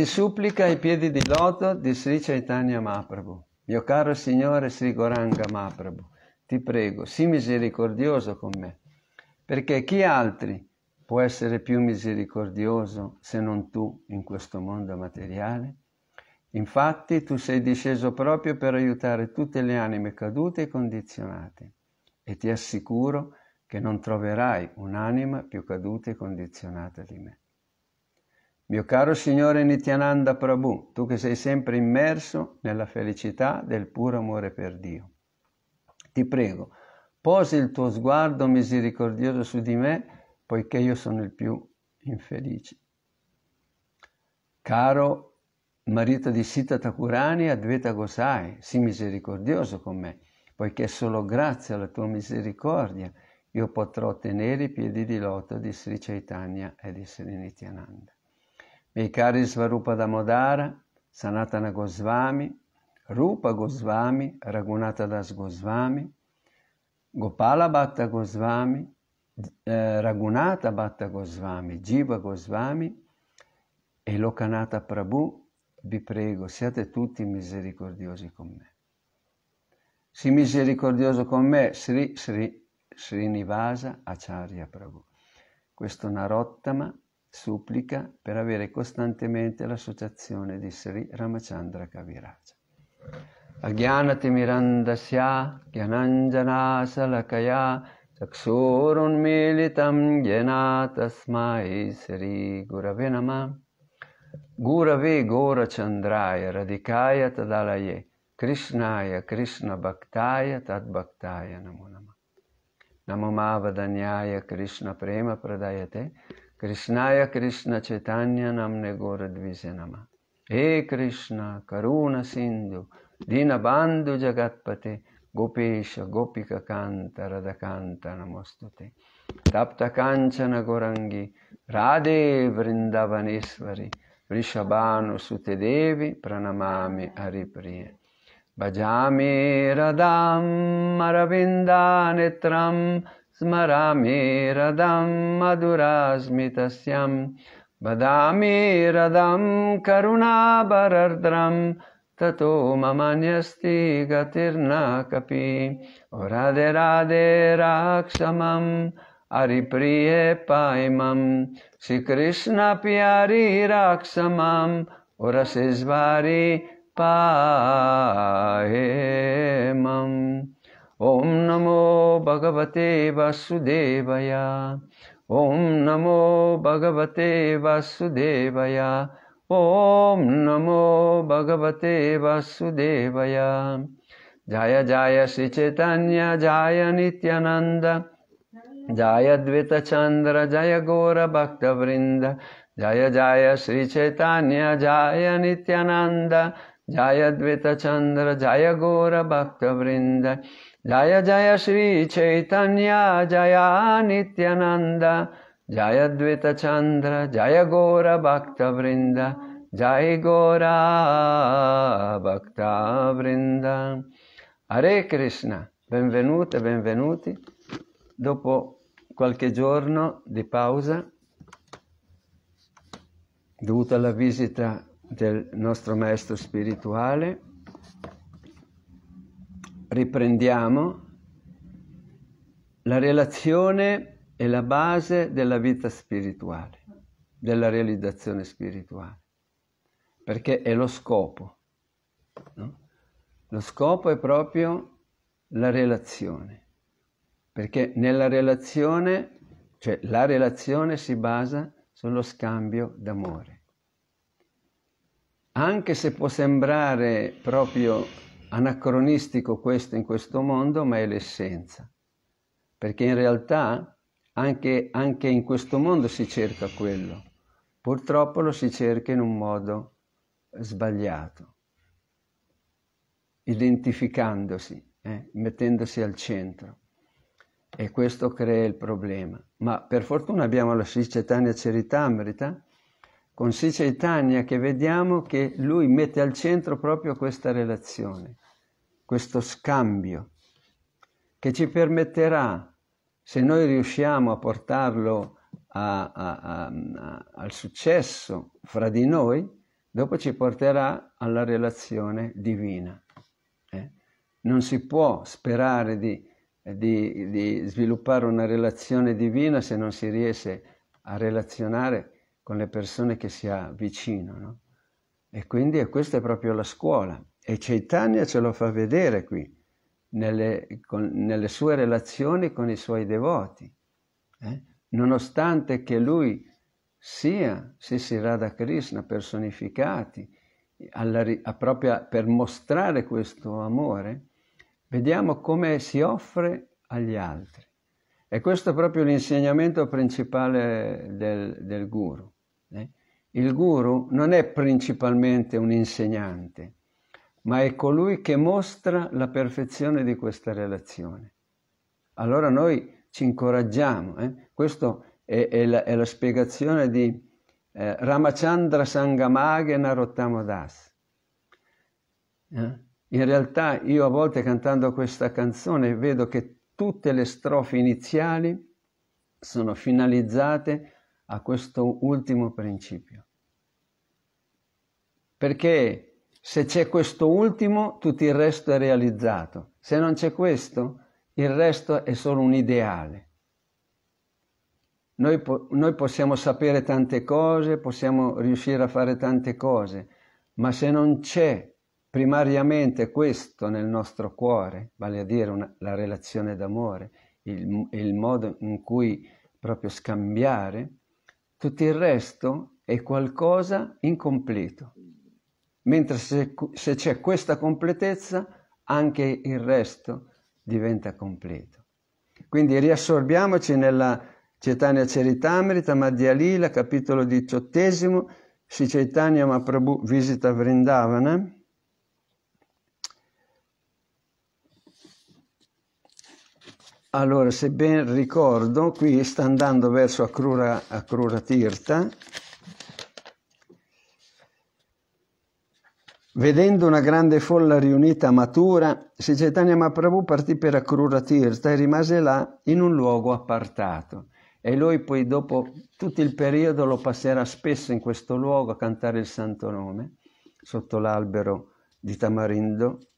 di supplica ai piedi di loto di Sri Chaitanya Mahaprabhu. Mio caro Signore Sri Goranga Mahaprabhu, ti prego, sii misericordioso con me, perché chi altri può essere più misericordioso se non tu in questo mondo materiale? Infatti tu sei disceso proprio per aiutare tutte le anime cadute e condizionate e ti assicuro che non troverai un'anima più caduta e condizionata di me. Mio caro Signore Nityananda Prabhu, tu che sei sempre immerso nella felicità del puro amore per Dio, ti prego, posi il tuo sguardo misericordioso su di me, poiché io sono il più infelice. Caro marito di Sita Takurani, Advaita Gosai, sii misericordioso con me, poiché solo grazie alla tua misericordia io potrò tenere i piedi di loto di Sri Chaitanya e di Sri Nityananda. Meikari Svarupa Damodara, Sanatana Goswami, Rupa Goswami, Raghunata Das Goswami, Gopala Bhatta Goswami, eh, Raghunatha Bhatta Goswami, Jiva Goswami e Lokanata Prabhu, vi prego, siate tutti misericordiosi con me. Si misericordioso con me, Sri Sri Srinivasa Acharya Prabhu. Questo Narottama supplica per avere costantemente l'associazione di Sri Ramachandra Kaviraja. Agyanatimirandasya Gyananjana Salakaya Chaksurunmilitam Yena Tasmai Sri Gurave Namah Gurave Chandraya Radikaya Tadalaye Krishnaya Krishna Bhaktaya Tad Bhaktaya Namo Namah Namo Mavadanyaya Krishna Prema Pradayate कृष्णाय कृष्ण चैतन्य नमने गौरद्विजे नम हे कृष्ण करुण सिंधु दीन बांधु जगतपते गोपेश गोपिका कांत कांत नमोस्तुते तप्त कांचन गौरंगी राधे वृंदावनेश्वरी वृषभानुसुते देवी प्रणमामि हरिप्रिय भजामि अरविंदा नेत्रम स्मरामि रदं मधुरास्मितस्यं वदामि रदं करुणाबरर्द्रं ततो ममान्यस्ति गतिर्न कपि राधे राधे राक्षमम् हरिप्रिय पायमं श्रीकृष्णप्यारि राक्षमं उरसिज्वारि पाहे मम् ॐ नमो भगवते वासुदेवय ॐ नमो भगवते वासुदेवय ॐ नमो भगवते वासुदेवय जय जय श्रीचैतन्य जय नित्यानन्द जय द्वितचन्द्र जय गौरभक्तवृन्द जय जय चैतन्य जय नित्यानन्द Chandra, जय द्वितचन्द्र जय Jaya जय जय श्रीचैतन्य जया नित्यानन्द जय द्वितचन्द्र जय गौरभक्तवृन्द जय Bhakta Vrinda. Hare Krishna, benvenute, benvenuti. Dopo qualche giorno di pausa, dovuta alla visita del nostro maestro spirituale, riprendiamo la relazione è la base della vita spirituale, della realizzazione spirituale, perché è lo scopo. No? Lo scopo è proprio la relazione, perché nella relazione, cioè la relazione si basa sullo scambio d'amore anche se può sembrare proprio anacronistico questo in questo mondo, ma è l'essenza, perché in realtà anche, anche in questo mondo si cerca quello, purtroppo lo si cerca in un modo sbagliato, identificandosi, eh, mettendosi al centro. E questo crea il problema. Ma per fortuna abbiamo la Sicetania Ceritamrita, con Sri Chaitanya che vediamo che lui mette al centro proprio questa relazione, questo scambio, che ci permetterà, se noi riusciamo a portarlo a, a, a, al successo fra di noi, dopo ci porterà alla relazione divina. Eh? Non si può sperare di, di, di sviluppare una relazione divina se non si riesce a relazionare con le persone che si avvicinano. E quindi e questa è proprio la scuola. E Chaitanya ce lo fa vedere qui, nelle, con, nelle sue relazioni con i suoi devoti. Eh? Nonostante che lui sia Sisi Radha Krishna personificati, alla, propria, per mostrare questo amore, vediamo come si offre agli altri. E questo è proprio l'insegnamento principale del, del guru. Il guru non è principalmente un insegnante, ma è colui che mostra la perfezione di questa relazione. Allora noi ci incoraggiamo, eh? questa è, è, è, la, spiegazione di eh, Ramachandra Sangamage Narottamodas. Eh? In realtà io a volte cantando questa canzone vedo che tutte le strofe iniziali sono finalizzate a questo ultimo principio. Perché se c'è questo ultimo, tutto il resto è realizzato. Se non c'è questo, il resto è solo un ideale. Noi, po- noi, possiamo sapere tante cose, possiamo riuscire a fare tante cose, ma se non c'è primariamente questo nel nostro cuore, vale a dire una, la relazione d'amore, il, il modo in cui proprio scambiare, tutto il resto è qualcosa incompleto. Mentre se, se c'è questa completezza, anche il resto diventa completo. Quindi riassorbiamoci nella Cetania Ceritamrita, Madhya Lila, capitolo diciottesimo, Sri Chaitanya Mahaprabhu visita Vrindavana, Allora, se ben ricordo, qui sta andando verso Akrura, Akrura Tirta. Vedendo una grande folla riunita a Matura, Sri Chaitanya Mahaprabhu partì per Akrura Tirta e rimase là in un luogo appartato. E lui poi dopo tutto il periodo lo passerà spesso in questo luogo a cantare il santo nome, sotto l'albero di tamarindo,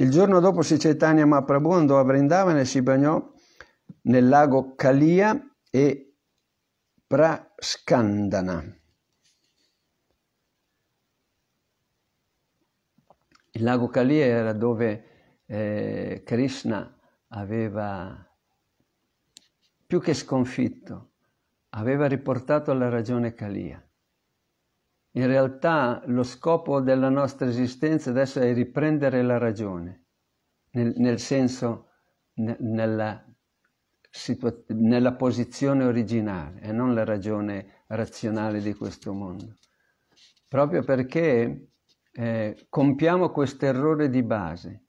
Il giorno dopo si Cetania Mahaprabhu andò a Vrindavana e si bagnò nel lago Kalia e Praskandana. Il lago Kalia era dove eh, Krishna aveva più che sconfitto, aveva riportato la ragione Kalia. In realtà lo scopo della nostra esistenza adesso è riprendere la ragione, nel, nel senso, ne, nella, situa- nella posizione originale e non la ragione razionale di questo mondo. Proprio perché eh, compiamo questo errore di base,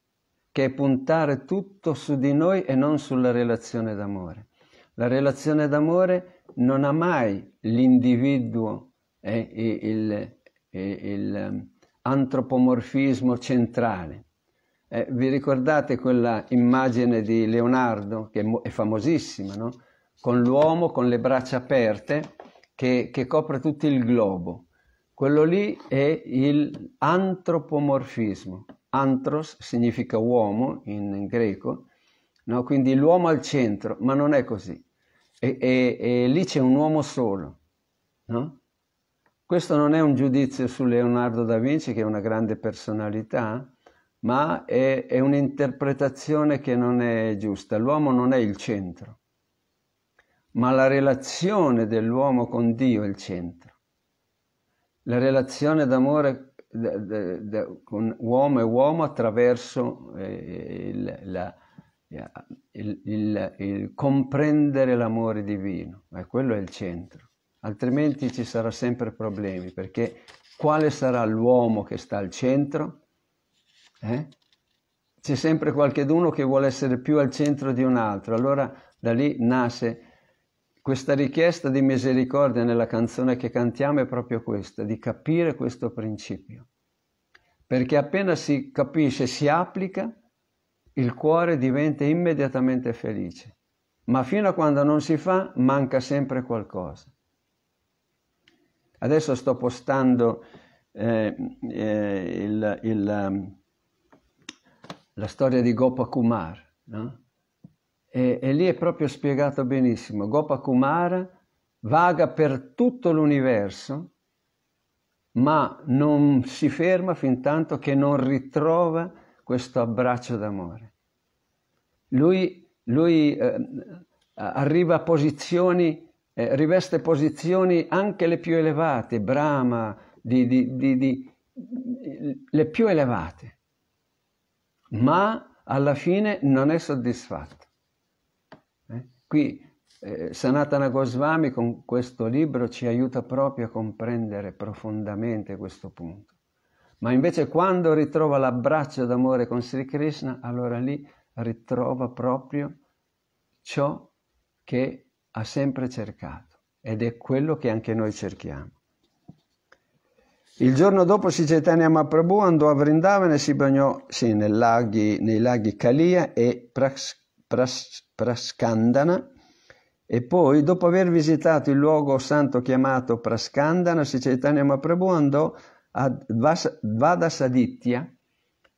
che è puntare tutto su di noi e non sulla relazione d'amore. La relazione d'amore non ha mai l'individuo eh, l'antropomorfismo centrale. Eh, vi ricordate quella immagine di Leonardo, che è famosissima, no? con l'uomo con le braccia aperte che, che copre tutto il globo? Quello lì è il antropomorfismo. Antros significa uomo in, in greco, no? quindi l'uomo al centro, ma non è così. E, e, e lì c'è un uomo solo, no? Questo non è un giudizio su Leonardo da Vinci, che è una grande personalità, ma è, è un'interpretazione che non è giusta. L'uomo non è il centro, ma la relazione dell'uomo con Dio è il centro. La relazione d'amore da, da, da, con uomo e uomo attraverso eh, il, la, il, il, il comprendere l'amore divino, e quello è il centro altrimenti ci saranno sempre problemi, perché quale sarà l'uomo che sta al centro? Eh? C'è sempre qualcheduno che vuole essere più al centro di un altro, allora da lì nasce questa richiesta di misericordia nella canzone che cantiamo è proprio questa, di capire questo principio. Perché appena si capisce, si applica, il cuore diventa immediatamente felice. Ma fino a quando non si fa, manca sempre qualcosa. Adesso sto postando eh, eh, il, il, ehm, la storia di Gopakumar, no? E, e, lì è proprio spiegato benissimo. Gopakumara vaga per tutto l'universo, ma non si ferma fin tanto che non ritrova questo abbraccio d'amore. Lui, lui eh, arriva a posizioni eh, riveste posizioni anche le più elevate, Brahma, di, di, di, le più elevate, ma alla fine non è soddisfatto. Eh? Qui eh, Sanatana Goswami con questo libro ci aiuta proprio a comprendere profondamente questo punto. Ma invece quando ritrova l'abbraccio d'amore con Sri Krishna, allora lì ritrova proprio ciò che ha sempre cercato ed è quello che anche noi cerchiamo. Il giorno dopo Sri Chaitanya Mahaprabhu andò a Vrindavan e si bagnò sì, nei, laghi, nei laghi Kalia e Pras, Pras, Praskandana e poi dopo aver visitato il luogo santo chiamato Praskandana Sri Chaitanya Mahaprabhu andò a Dvadasaditya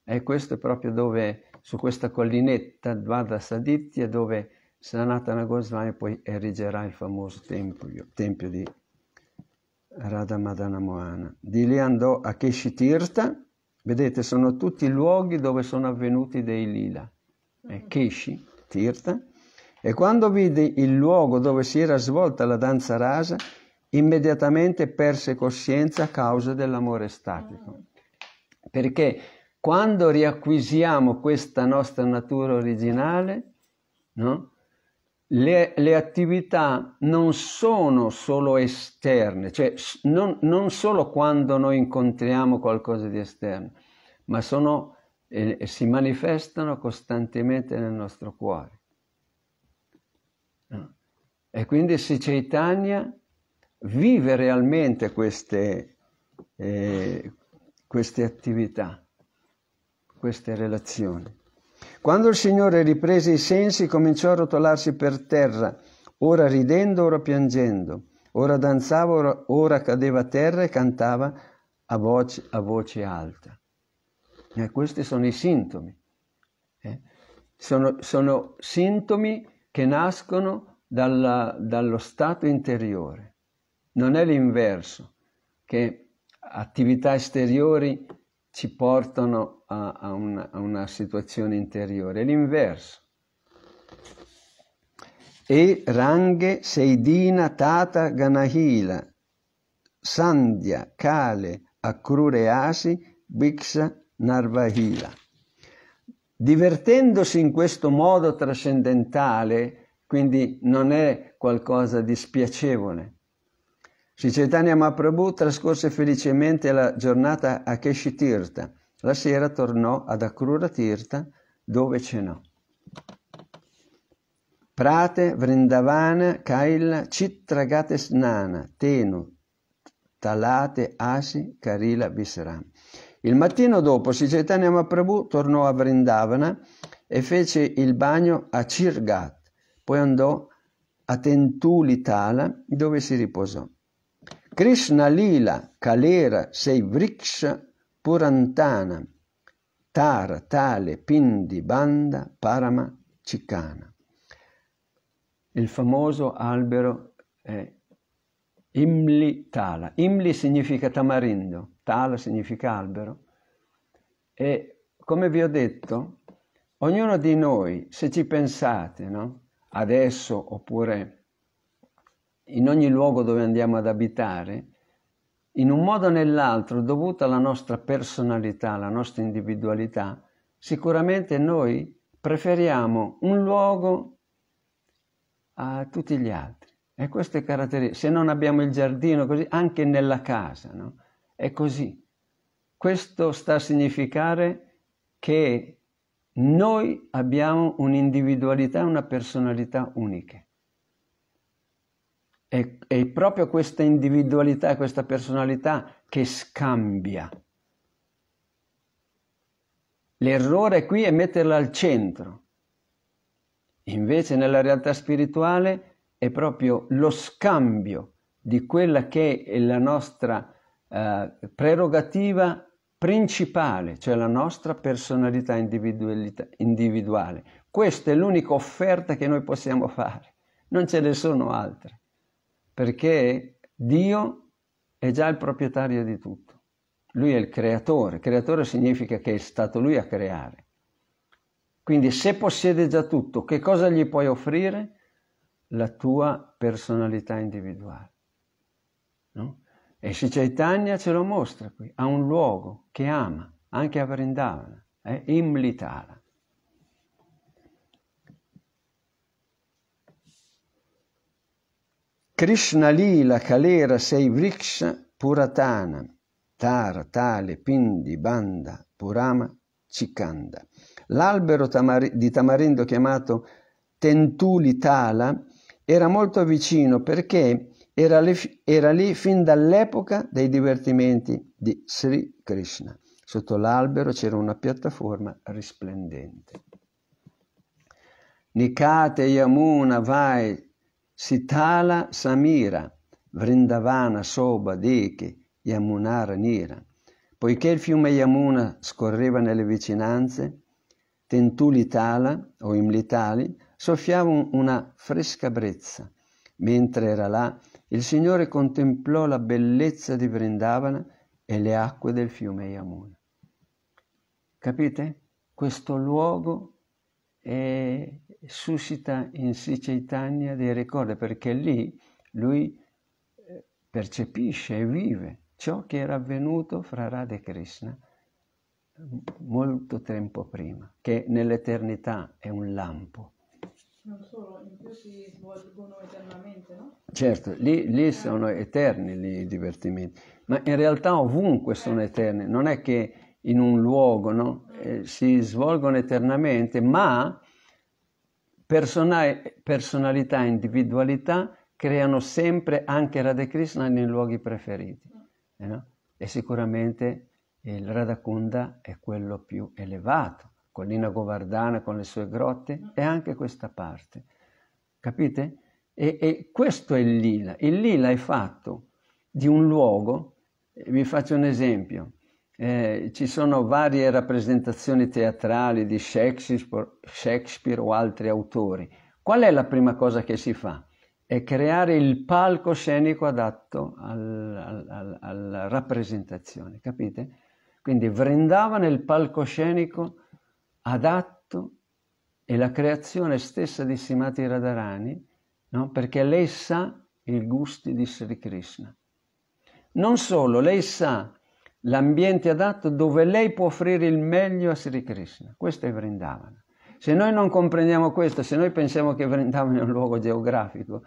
e questo è proprio dove su questa collinetta Dvadasaditya dove Sanatana Goswami poi erigerà il famoso tempio, tempio di Radhamadana Moana. Di lì andò a Keshitirtha, vedete sono tutti i luoghi dove sono avvenuti dei lila, eh, mm. Keshi, Tirtha, e quando vide il luogo dove si era svolta la danza rasa, immediatamente perse coscienza a causa dell'amore statico. Mm. Perché quando riacquisiamo questa nostra natura originale, no? le, le, attività non sono solo esterne, cioè non, non, solo quando noi incontriamo qualcosa di esterno, ma sono, eh, si manifestano costantemente nel nostro cuore. Ah. E quindi si Chaitanya vive realmente queste, eh, queste attività, queste relazioni. Quando il Signore riprese i sensi cominciò a rotolarsi per terra, ora ridendo, ora piangendo, ora danzava, ora, ora cadeva a terra e cantava a voce, a voce alta. Eh, questi sono i sintomi. Eh? Sono, sono, sintomi che nascono dalla, dallo stato interiore. Non è l'inverso, che attività esteriori ci portano a, a, una, a una situazione interiore, è l'inverso. E Range Seidina Tata Ganahila, Sandhya Kale Akrureasi Bhiksha Narvahila. Divertendosi in questo modo trascendentale, quindi non è qualcosa di spiacevole, Sri Chaitanya Mahaprabhu trascorse felicemente la giornata a Keshitirtha. La sera tornò ad Akrura Tirtha dove cenò. Prate, Vrindavana, Kaila, Chitragate Snana, Tenu, Talate, Asi, Karila, Visram. Il mattino dopo Sri Chaitanya Mahaprabhu tornò a Vrindavana e fece il bagno a Chirgat, poi andò a Tentulitala dove si riposò. Krishna Lila Kalera Seivriksh Purantana Tara Tale Pindi Banda Parama Cicana. Il famoso albero è Imli Tala. Imli significa tamarindo, Tala significa albero. E come vi ho detto, ognuno di noi, se ci pensate, no? adesso oppure in ogni luogo dove andiamo ad abitare, in un modo o nell'altro, dovuta alla nostra personalità, alla nostra individualità, sicuramente noi preferiamo un luogo a tutti gli altri. E queste caratteristiche, se non abbiamo il giardino così, anche nella casa, no? È così. Questo sta a significare che noi abbiamo un'individualità e una personalità uniche. È, è proprio questa individualità, questa personalità che scambia. L'errore qui è metterla al centro. Invece nella realtà spirituale è proprio lo scambio di quella che è la nostra eh, prerogativa principale, cioè la nostra personalità individuale. Questa è l'unica offerta che noi possiamo fare, non ce ne sono altre perché Dio è già il proprietario di tutto. Lui è il creatore. Creatore significa che è stato lui a creare. Quindi se possiede già tutto, che cosa gli puoi offrire? La tua personalità individuale. No? E Sri Chaitanya ce lo mostra qui, ha un luogo che ama, anche a Vrindavana, è eh? Imlitala. Krishna Lila Kalera Sei Vriksha Puratana Tara Tale Pindi Banda Purama Cicanda. L'albero tamari- di tamarindo chiamato Tentuli Tala era molto vicino perché era lì, era lì fin dall'epoca dei divertimenti di Sri Krishna. Sotto l'albero c'era una piattaforma risplendente. Nikate Yamuna Vai Sitala Samira, Vrindavana Soba Deke, Yamunara Nira. Poiché il fiume Yamuna scorreva nelle vicinanze, Tentulitala o Imlitali soffiava una fresca brezza. Mentre era là, il Signore contemplò la bellezza di Vrindavana e le acque del fiume Yamuna. Capite? Questo luogo è suscita in Sri Chaitanya dei ricordi perché lì lui eh, percepisce e vive ciò che era avvenuto fra Radha e Krishna molto tempo prima, che nell'eternità è un lampo. Non solo, in più si svolgono eternamente, no? Certo, lì, lì sono eterni i divertimenti, ma in realtà ovunque sono eterni, non è che in un luogo no? eh, si svolgono eternamente, ma Persona- personalità e individualità creano sempre anche Radha Krishna nei luoghi preferiti. Eh no? E sicuramente il Radhakunda è quello più elevato, collina Govardhana con le sue grotte e anche questa parte. Capite? E, e questo è il lila. Il lila è fatto di un luogo, eh, vi faccio un esempio, eh, ci sono varie rappresentazioni teatrali di Shakespeare, Shakespeare o altri autori. Qual è la prima cosa che si fa? È creare il palco scenico adatto al, al, al, alla rappresentazione, capite? Quindi Vrindavan è il palcoscenico adatto e la creazione stessa di Simati Radharani, no? perché lei sa il gusto di Sri Krishna. Non solo, lei sa l'ambiente adatto dove lei può offrire il meglio a Sri Krishna. Questo è Vrindavana. Se noi non comprendiamo questo, se noi pensiamo che Vrindavana è un luogo geografico,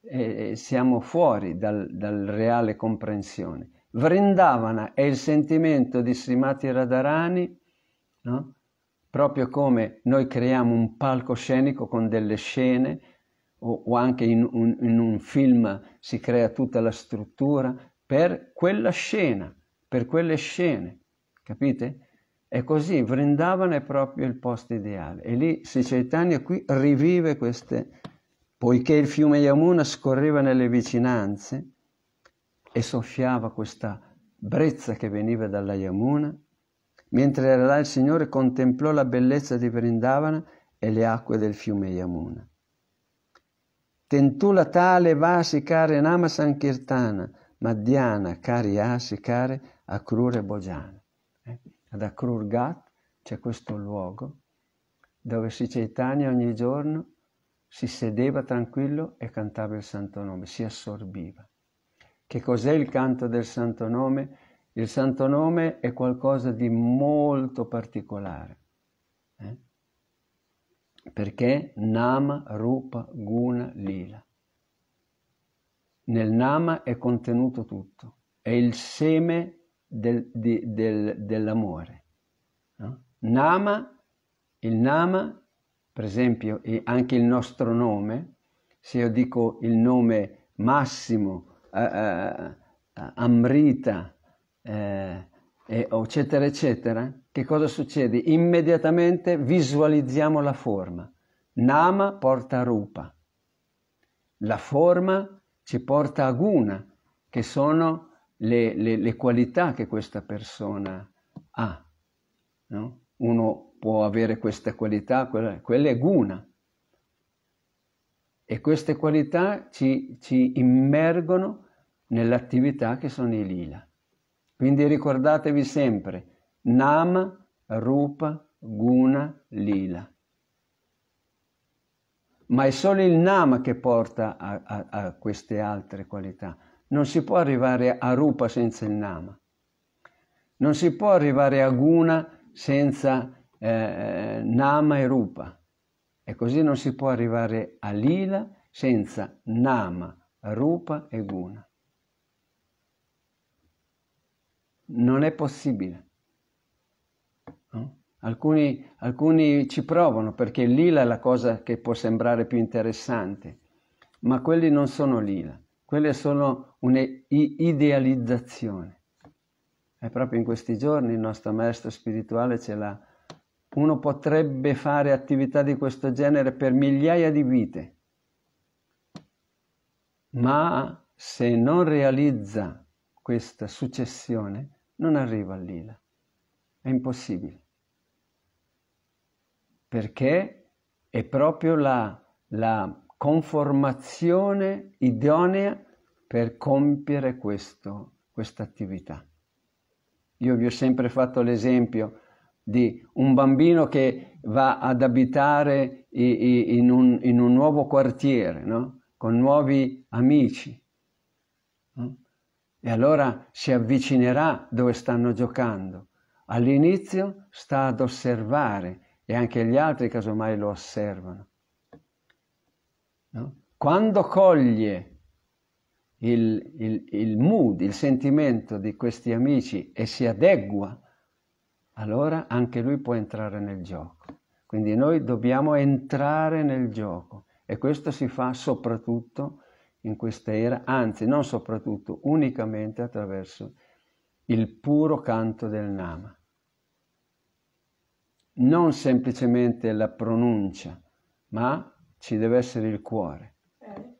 eh, eh, siamo fuori dal, dal, reale comprensione. Vrindavana è il sentimento di Srimati Radharani, no? proprio come noi creiamo un palcoscenico con delle scene o, o anche in un, in un film si crea tutta la struttura per quella scena per quelle scene, capite? E così Vrindavana è proprio il posto ideale. E lì Sri Chaitanya qui rivive queste, poiché il fiume Yamuna scorreva nelle vicinanze e soffiava questa brezza che veniva dalla Yamuna, mentre era là il Signore contemplò la bellezza di Vrindavana e le acque del fiume Yamuna. Tentula tale vasi care nama sankirtana, madhyana kari asikare Akrur e Bojana. Eh? Ad Akrur Ghat c'è questo luogo dove Sri Chaitanya ogni giorno si sedeva tranquillo e cantava il santo nome, si assorbiva. Che cos'è il canto del santo nome? Il santo nome è qualcosa di molto particolare. Eh? Perché Nama, Rupa, Guna, Lila. Nel Nama è contenuto tutto, è il seme del, di, del, dell'amore. No? Nama, il nama, per esempio, e anche il nostro nome, se io dico il nome Massimo, eh, eh, eh Amrita, eh, eccetera, eccetera, che cosa succede? Immediatamente visualizziamo la forma. Nama porta rupa. La forma ci porta a guna, che sono le, le, le qualità che questa persona ha. No? Uno può avere questa qualità, quella, quella è guna. E queste qualità ci, ci immergono nell'attività che sono i lila. Quindi ricordatevi sempre, Nama, Rupa, Guna, Lila. Ma è solo il Nama che porta a, a, a queste altre qualità. Non si può arrivare a Rupa senza il Nama. Non si può arrivare a Guna senza eh, Nama e Rupa. E così non si può arrivare a Lila senza Nama, Rupa e Guna. Non è possibile. No? Alcuni, alcuni ci provano perché Lila è la cosa che può sembrare più interessante, ma quelli non sono Lila. Quelle sono un'idealizzazione. E proprio in questi giorni il nostro maestro spirituale ce l'ha. Uno potrebbe fare attività di questo genere per migliaia di vite, ma se non realizza questa successione non arriva all'ila. È impossibile. Perché è proprio la, la conformazione idonea per compiere questa attività. Io vi ho sempre fatto l'esempio di un bambino che va ad abitare in un, in un nuovo quartiere, no? con nuovi amici. No? E allora si avvicinerà dove stanno giocando. All'inizio sta ad osservare e anche gli altri casomai lo osservano. No? Quando coglie il, il, il mood, il sentimento di questi amici e si adegua, allora anche lui può entrare nel gioco. Quindi noi dobbiamo entrare nel gioco e questo si fa soprattutto in questa era, anzi non soprattutto, unicamente attraverso il puro canto del Nama. Non semplicemente la pronuncia, ma ci deve essere il cuore. Eh,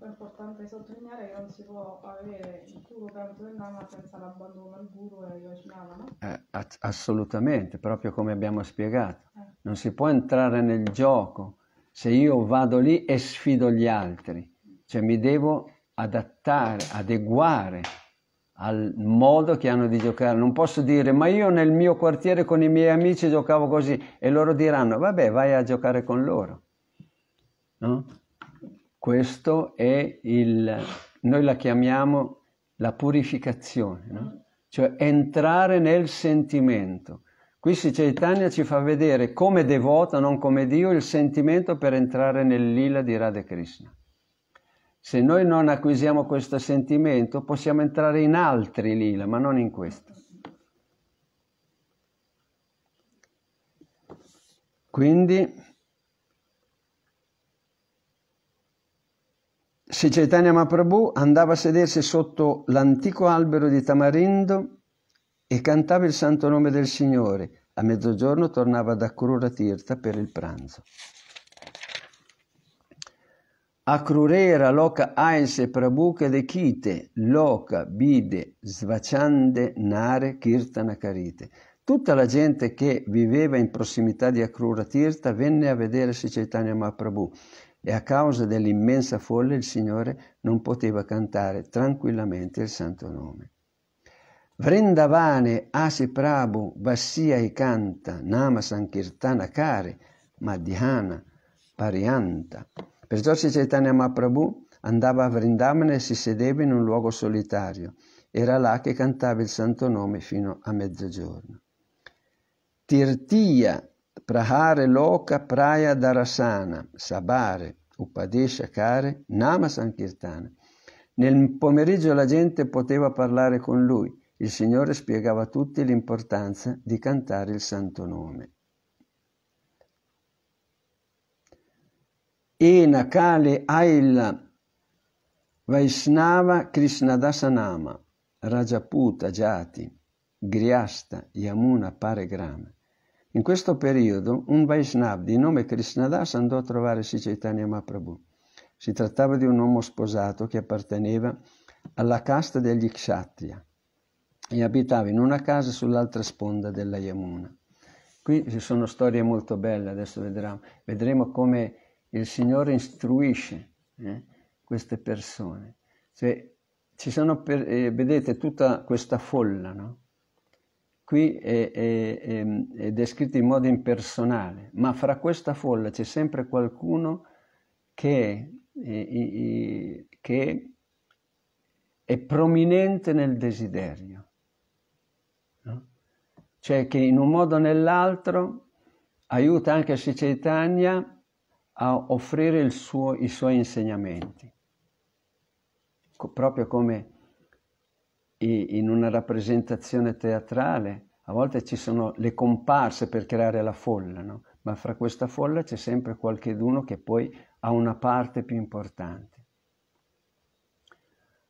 è importante sottolineare che non si può avere il guru tanto del Nama senza l'abbandono al guru e al Yoshinama, no? Eh, assolutamente, proprio come abbiamo spiegato. Eh. Non si può entrare nel gioco se io vado lì e sfido gli altri. Cioè mi devo adattare, adeguare al modo che hanno di giocare. Non posso dire, ma io nel mio quartiere con i miei amici giocavo così e loro diranno, vabbè, vai a giocare con loro. No? Questo è il, noi la chiamiamo la purificazione, no? cioè entrare nel sentimento. Qui si Chaitanya ci fa vedere come devota, non come Dio, il sentimento per entrare nell'ila di Radha Krishna. Se noi non acquisiamo questo sentimento, possiamo entrare in altri lila, ma non in questo. Quindi se Chaitanya Mahaprabhu andava a sedersi sotto l'antico albero di tamarindo e cantava il santo nome del Signore, a mezzogiorno tornava ad Akrura Tirtha per il pranzo. Akrurera loca aise prabhu kedekite loca bide svaciande nare kirtana karite. Tutta la gente che viveva in prossimità di Akrura Tirtha venne a vedere Sri Chaitanya Mahaprabhu e a causa dell'immensa folla il Signore non poteva cantare tranquillamente il santo nome. Vrindavane Asi Prabhu Vassia e canta Nama Sankirtana Kare Madhyana Parianta. Perciò se Chaitanya Mahaprabhu andava a Vrindavane e si sedeva in un luogo solitario. Era là che cantava il santo nome fino a mezzogiorno. Tirtia Prahare Loka Praya Darasana, Sabare, Upadesha Kare, Nama Sankirtana. Nel pomeriggio la gente poteva parlare con lui. Il Signore spiegava a tutti l'importanza di cantare il Santo Nome. Ena Kale Aila Vaishnava Krishnadasanama, Rajaputa Jati, Griasta Yamuna Paregrama. In questo periodo un Vaishnav di nome Krishnadas andò a trovare Sri Chaitanya Mahaprabhu. Si trattava di un uomo sposato che apparteneva alla casta degli Kshatriya e abitava in una casa sull'altra sponda della Yamuna. Qui ci sono storie molto belle, adesso vedremo, vedremo come il Signore istruisce eh, queste persone. Cioè, per, eh, vedete tutta questa folla, no? qui è, è, è, è, descritto in modo impersonale, ma fra questa folla c'è sempre qualcuno che, che è prominente nel desiderio, no? cioè che in un modo o nell'altro aiuta anche Sicetania a offrire suo, i suoi insegnamenti, Co- proprio come in una rappresentazione teatrale, a volte ci sono le comparse per creare la folla, no? ma fra questa folla c'è sempre qualcheduno che poi ha una parte più importante.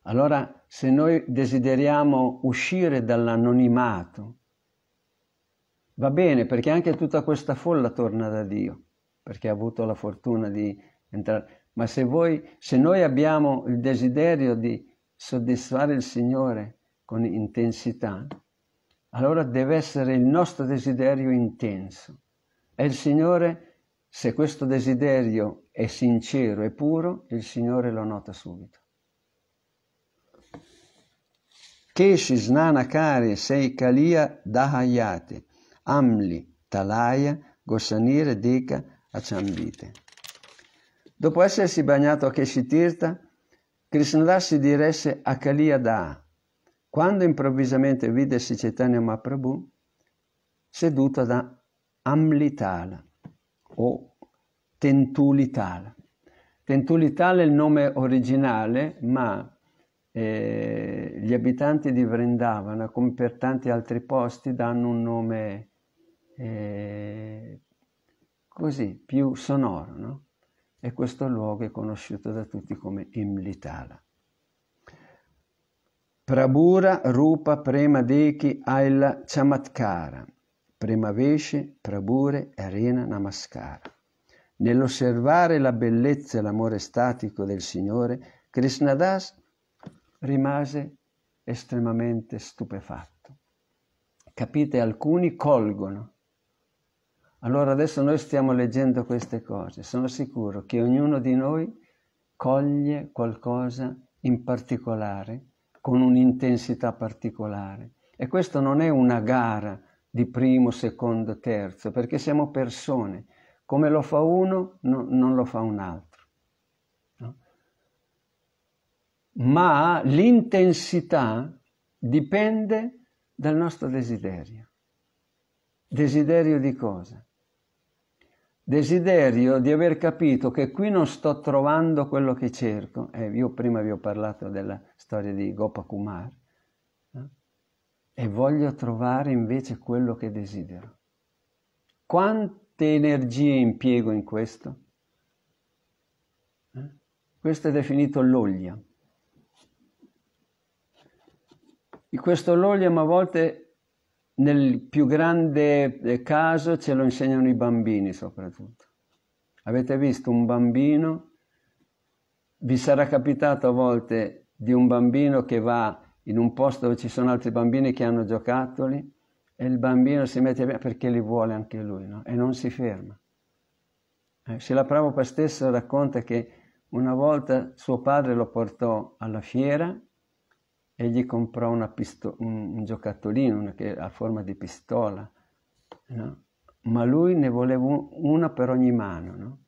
Allora, se noi desideriamo uscire dall'anonimato, va bene perché anche tutta questa folla torna da Dio, perché ha avuto la fortuna di entrare. Ma se, voi, se noi abbiamo il desiderio di soddisfare il Signore, con intensità, allora deve essere il nostro desiderio intenso. E il Signore, se questo desiderio è sincero e puro, il Signore lo nota subito. Keshi snana kare sei kalia dahayate, amli talaya gosanire deka acciambite. Dopo essersi bagnato a Keshitirta, Krishnadas si diresse a Kaliya Daha, quando improvvisamente vide Sicetania Mahaprabhu seduto da Amlitala o Tentulitala. Tentulitala è il nome originale, ma eh, gli abitanti di Vrindavana, come per tanti altri posti, danno un nome eh, così più sonoro, no? E questo luogo è conosciuto da tutti come Imlitala. Prabura Rupa Prema Deki Aila Chamatkara, Premaveshe Prabure Arena Namaskara. Nell'osservare la bellezza e l'amore statico del Signore, Krishnadas rimase estremamente stupefatto. Capite, alcuni colgono. Allora adesso noi stiamo leggendo queste cose, sono sicuro che ognuno di noi coglie qualcosa in particolare con un'intensità particolare. E questo non è una gara di primo, secondo, terzo, perché siamo persone. Come lo fa uno, no, non lo fa un altro. No? Ma l'intensità dipende dal nostro desiderio. Desiderio di cosa? desiderio di aver capito che qui non sto trovando quello che cerco. Eh, io prima vi ho parlato della storia di Gopakumar. Eh? E voglio trovare invece quello che desidero. Quante energie impiego in questo? Eh? Questo è definito l'oglia. E questo l'ogliam a volte nel più grande eh, caso ce lo insegnano i bambini soprattutto. Avete visto un bambino? Vi sarà capitato a volte di un bambino che va in un posto dove ci sono altri bambini che hanno giocattoli e il bambino si mette via perché li vuole anche lui no? e non si ferma. Eh, Srila Prabhupada stesso racconta che una volta suo padre lo portò alla fiera e gli comprò pisto- un, un, giocattolino che a forma di pistola, no? ma lui ne voleva una per ogni mano no?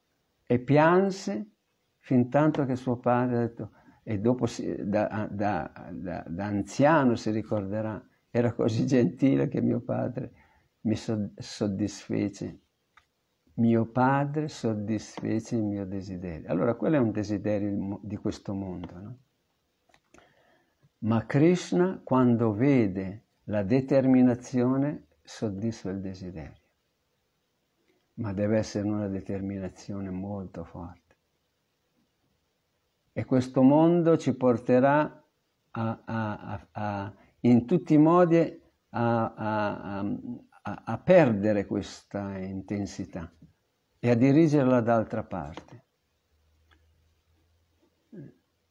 e pianse fin tanto che suo padre ha detto, e dopo si, da, da, da, da, anziano si ricorderà, era così gentile che mio padre mi soddisfece. Mio padre soddisfece il mio desiderio. Allora quello è un desiderio di questo mondo, no? Ma Krishna, quando vede la determinazione, soddisfa il desiderio. Ma deve essere una determinazione molto forte. E questo mondo ci porterà a, a, a, in tutti i modi a perdere questa intensità e a dirigerla d'altra parte.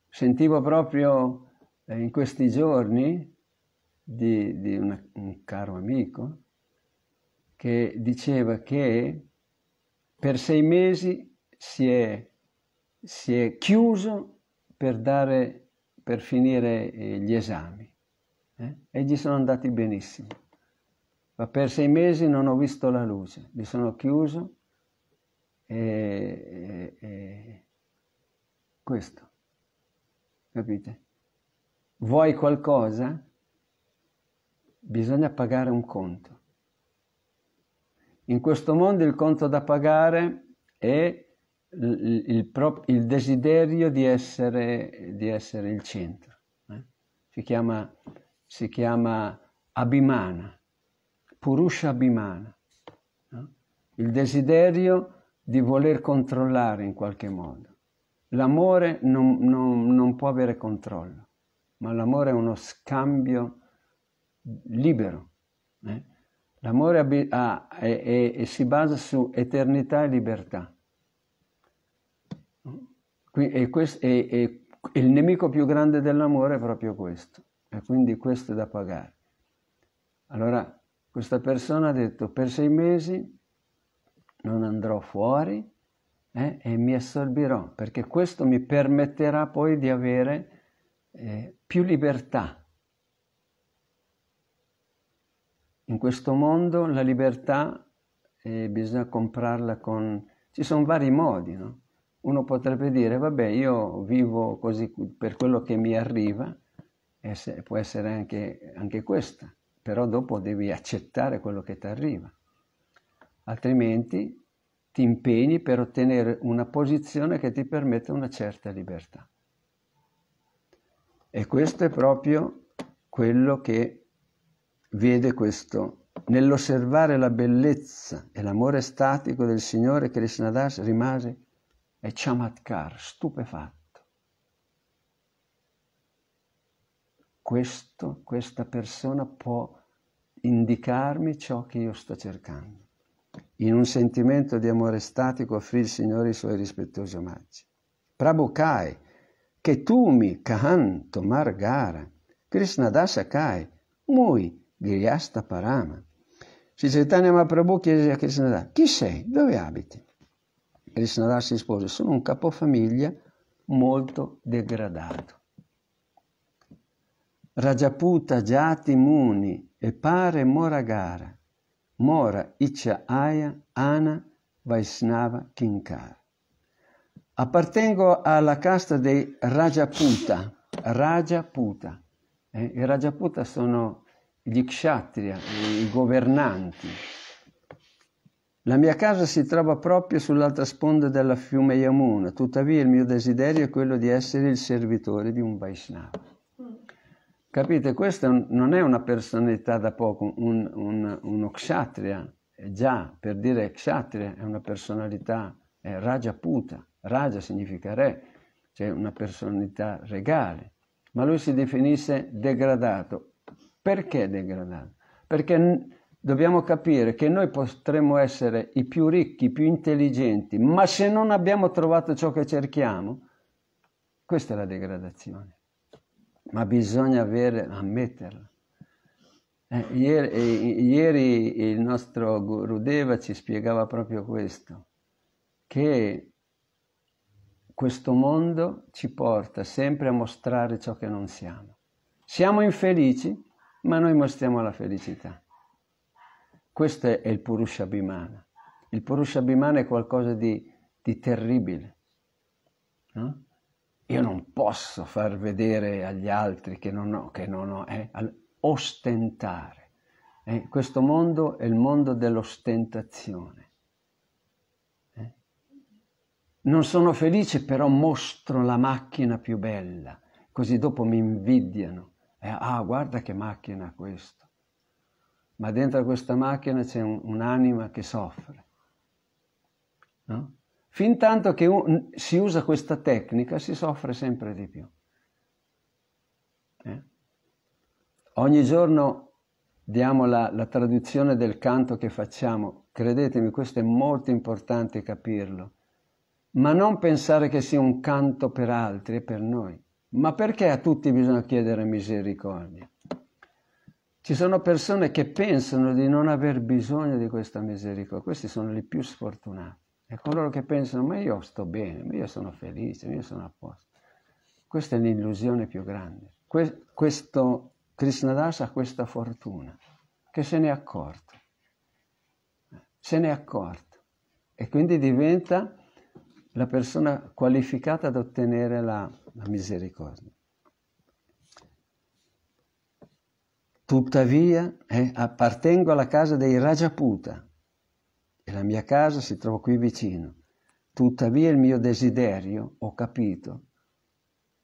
Sentivo proprio in questi giorni di, di una, un caro amico che diceva che per sei mesi si è, si è chiuso per, dare, per, finire eh, gli esami eh? e gli sono andati benissimo. Ma per sei mesi non ho visto la luce, mi sono chiuso e, e, e questo, capite? Vuoi qualcosa? Bisogna pagare un conto. In questo mondo il conto da pagare è il, il, pro, il desiderio di essere, di essere, il centro. Eh? Si, chiama, si chiama Abhimana, Purusha Abhimana, no? il desiderio di voler controllare in qualche modo. L'amore non, non, non può avere controllo ma l'amore è uno scambio libero. Eh? L'amore ab- ah, è, è, è, si basa su eternità e libertà. E, questo, e, e, il nemico più grande dell'amore è proprio questo, e quindi questo è da pagare. Allora, questa persona ha detto, per sei mesi non andrò fuori eh, e mi assorbirò, perché questo mi permetterà poi di avere eh, più libertà. In questo mondo la libertà eh, bisogna comprarla con... ci sono vari modi, no? Uno potrebbe dire, vabbè, io vivo così per quello che mi arriva, se, può essere anche, anche questa, però dopo devi accettare quello che ti arriva, altrimenti ti impegni per ottenere una posizione che ti permetta una certa libertà. E questo è proprio quello che vede questo. Nell'osservare la bellezza e l'amore statico del Signore, Krishnadas rimase e Chamatkar, stupefatto. Questo, questa persona può indicarmi ciò che io sto cercando. In un sentimento di amore statico offrì il Signore i suoi rispettosi omaggi. Prabhukai, che ketumi kahan tomar gara, Krishna dasa kai, mui griasta parama. Sri Chaitanya Mahaprabhu chiese a Krishna Dasa, chi sei? Dove abiti? Krishna Dasa rispose, sono un capofamiglia molto degradato. Rajaputa Jati Muni e Pare mora gara, Mora Iccia Aya Ana Vaisnava Kinkara. Appartengo alla casta dei Rajaputa. Rajaputa. Eh, I Rajaputa sono gli kshatriya, i governanti. La mia casa si trova proprio sull'altra sponda del fiume Yamuna, tuttavia il mio desiderio è quello di essere il servitore di un Vaishnava. Capite, questa non è una personalità da poco, un, un, uno kshatriya, eh, già per dire kshatriya è una personalità, è eh, rajaputa, Raja significa re, cioè una personalità regale, ma lui si definisse degradato. Perché degradato? Perché dobbiamo capire che noi potremmo essere i più ricchi, i più intelligenti, ma se non abbiamo trovato ciò che cerchiamo, questa è la degradazione. Ma bisogna avere, ammetterla. Eh, ieri, eh, ieri, il nostro Gurudeva ci spiegava proprio questo, che questo mondo ci porta sempre a mostrare ciò che non siamo. Siamo infelici, ma noi mostriamo la felicità. Questo è il Purusha Bhimana. Il Purusha Bhimana è qualcosa di, di terribile. No? Io non posso far vedere agli altri che non ho, che non ho, eh? ostentare. Eh? Questo mondo è il mondo dell'ostentazione non sono felice, però mostro la macchina più bella, così dopo mi invidiano. Eh, ah, guarda che macchina questo. Ma dentro questa macchina c'è un, un'anima che soffre. No? tanto che un, si usa questa tecnica si soffre sempre di più. Eh? Ogni giorno diamo la, la traduzione del canto che facciamo. Credetemi, questo è molto importante capirlo ma non pensare che sia un canto per altri e per noi. Ma perché a tutti bisogna chiedere misericordia? Ci sono persone che pensano di non aver bisogno di questa misericordia, questi sono i più sfortunati. E coloro che pensano, ma io sto bene, ma io sono felice, ma io sono a posto. Questa è l'illusione più grande. Que- questo Krishnadas ha questa fortuna, che se ne è accorto. Se ne è accorto. E quindi diventa la persona qualificata ad ottenere la, la misericordia. Tuttavia eh, appartengo alla casa dei Rajaputa e la mia casa si trova qui vicino. Tuttavia il mio desiderio, ho capito,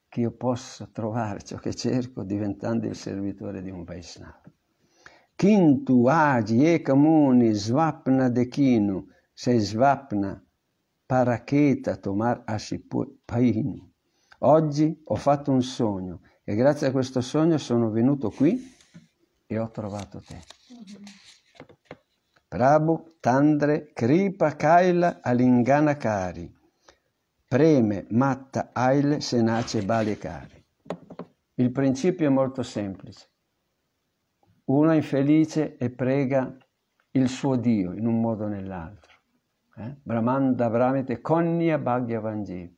che io possa trovare ciò che cerco diventando il servitore di un Vaishnava. Kintu agi ekamuni svapna dekinu, sei svapna Paracheta Tomar Ashipainu. Oggi ho fatto un sogno e grazie a questo sogno sono venuto qui e ho trovato te. Prabhu Tandre Kripa Kaila Alingana Kari. Preme Matta Aile Senace Bale Kari. Il principio è molto semplice. Uno è infelice e prega il suo Dio in un modo o nell'altro eh? Brahmanda Brahmite Konya Bhagya Bhagyavanji.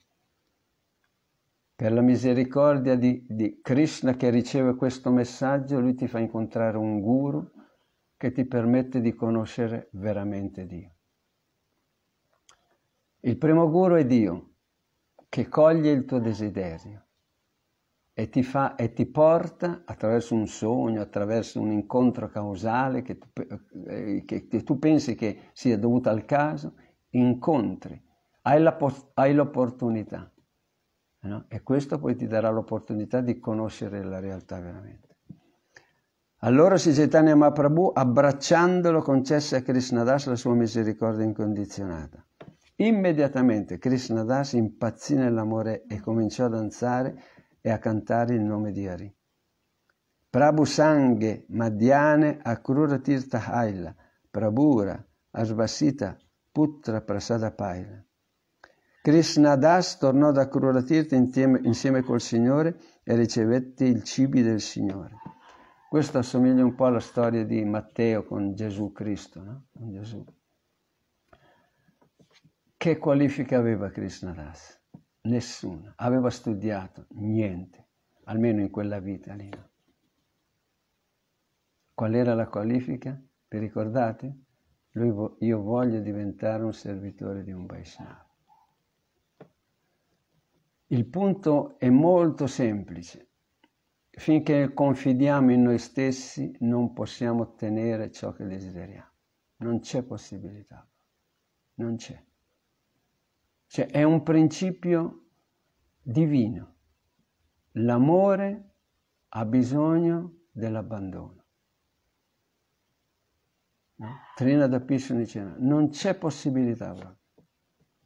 Per la misericordia di, di Krishna che riceve questo messaggio, lui ti fa incontrare un guru che ti permette di conoscere veramente Dio. Il primo guru è Dio, che coglie il tuo desiderio e ti, fa, e ti porta attraverso un sogno, attraverso un incontro causale che tu, eh, che, che tu pensi che sia dovuto al caso, incontri, hai, la, hai l'opportunità. No? E questo poi ti darà l'opportunità di conoscere la realtà veramente. Allora Sri Chaitanya Mahaprabhu, abbracciandolo, concesse a Krishnadas la sua misericordia incondizionata. Immediatamente Krishnadas impazzì nell'amore e cominciò a danzare e a cantare il nome di Ari. Prabhu Sanghe Madhyane Akrura Tirthaila Prabhura Asvasita Putra Prasada Paila. Krishnadas tornò da Kurulatirtha insieme, insieme col Signore e ricevette il cibi del Signore. Questo assomiglia un po' alla storia di Matteo con Gesù Cristo, no? con Gesù. Che qualifica aveva Krishnadas? Nessuna. Aveva studiato niente, almeno in quella vita lì. Qual era la qualifica? Vi ricordate? Lui, io voglio diventare un servitore di un Vaishnava. Il punto è molto semplice. Finché confidiamo in noi stessi non possiamo ottenere ciò che desideriamo. Non c'è possibilità. Non c'è. Cioè è un principio divino. L'amore ha bisogno dell'abbandono. Trina da Piscion non c'è possibilità. Proprio.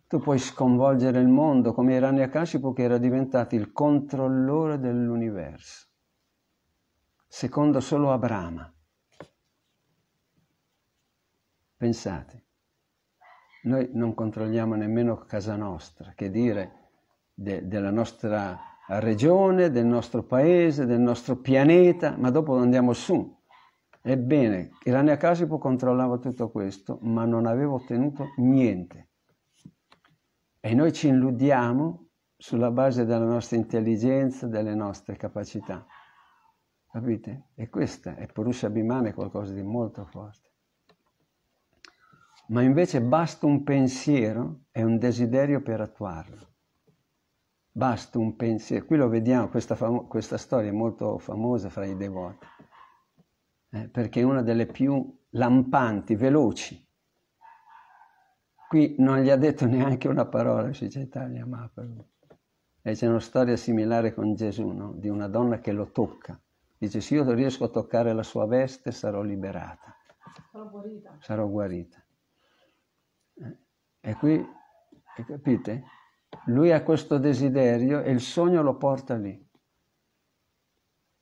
Tu puoi sconvolgere il mondo come Hiranyakashipu che era diventato il controllore dell'universo, secondo solo Abrama. Pensate, noi non controlliamo nemmeno casa nostra, che dire de, della nostra regione, del nostro paese, del nostro pianeta, ma dopo andiamo su Ebbene, Iraniacasipo controllava tutto questo, ma non aveva ottenuto niente. E noi ci illudiamo sulla base della nostra intelligenza, delle nostre capacità. Capite? E questa è Purusha Abhimana, è qualcosa di molto forte. Ma invece basta un pensiero e un desiderio per attuarlo. Basta un pensiero. Qui lo vediamo, questa, famo- questa storia è molto famosa fra i devoti eh, perché è una delle più lampanti, veloci. Qui non gli ha detto neanche una parola su Chaitanya Mahaprabhu. E c'è una storia similare con Gesù, no? di una donna che lo tocca. Dice, se io riesco a toccare la sua veste sarò liberata. Sarò guarita. Sarò guarita. Eh, e qui, capite? Lui ha questo desiderio e il sogno lo porta lì.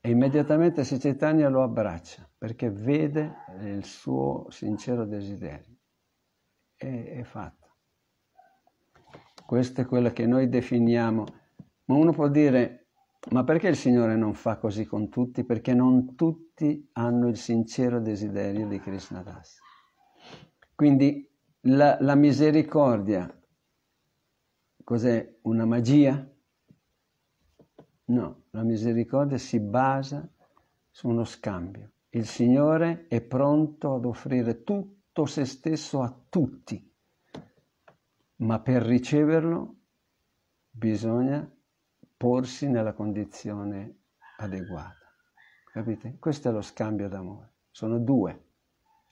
E immediatamente Sicetania lo abbraccia perché vede il suo sincero desiderio. E, è fatto. Questo è quello che noi definiamo. Ma uno può dire, ma perché il Signore non fa così con tutti? Perché non tutti hanno il sincero desiderio di Krishna Das. Quindi la, la misericordia, cos'è? Una magia? No, la misericordia si basa su uno scambio. Il Signore è pronto ad offrire tutto se stesso a tutti, ma per riceverlo bisogna porsi nella condizione adeguata. Capite? Questo è lo scambio d'amore. Sono due,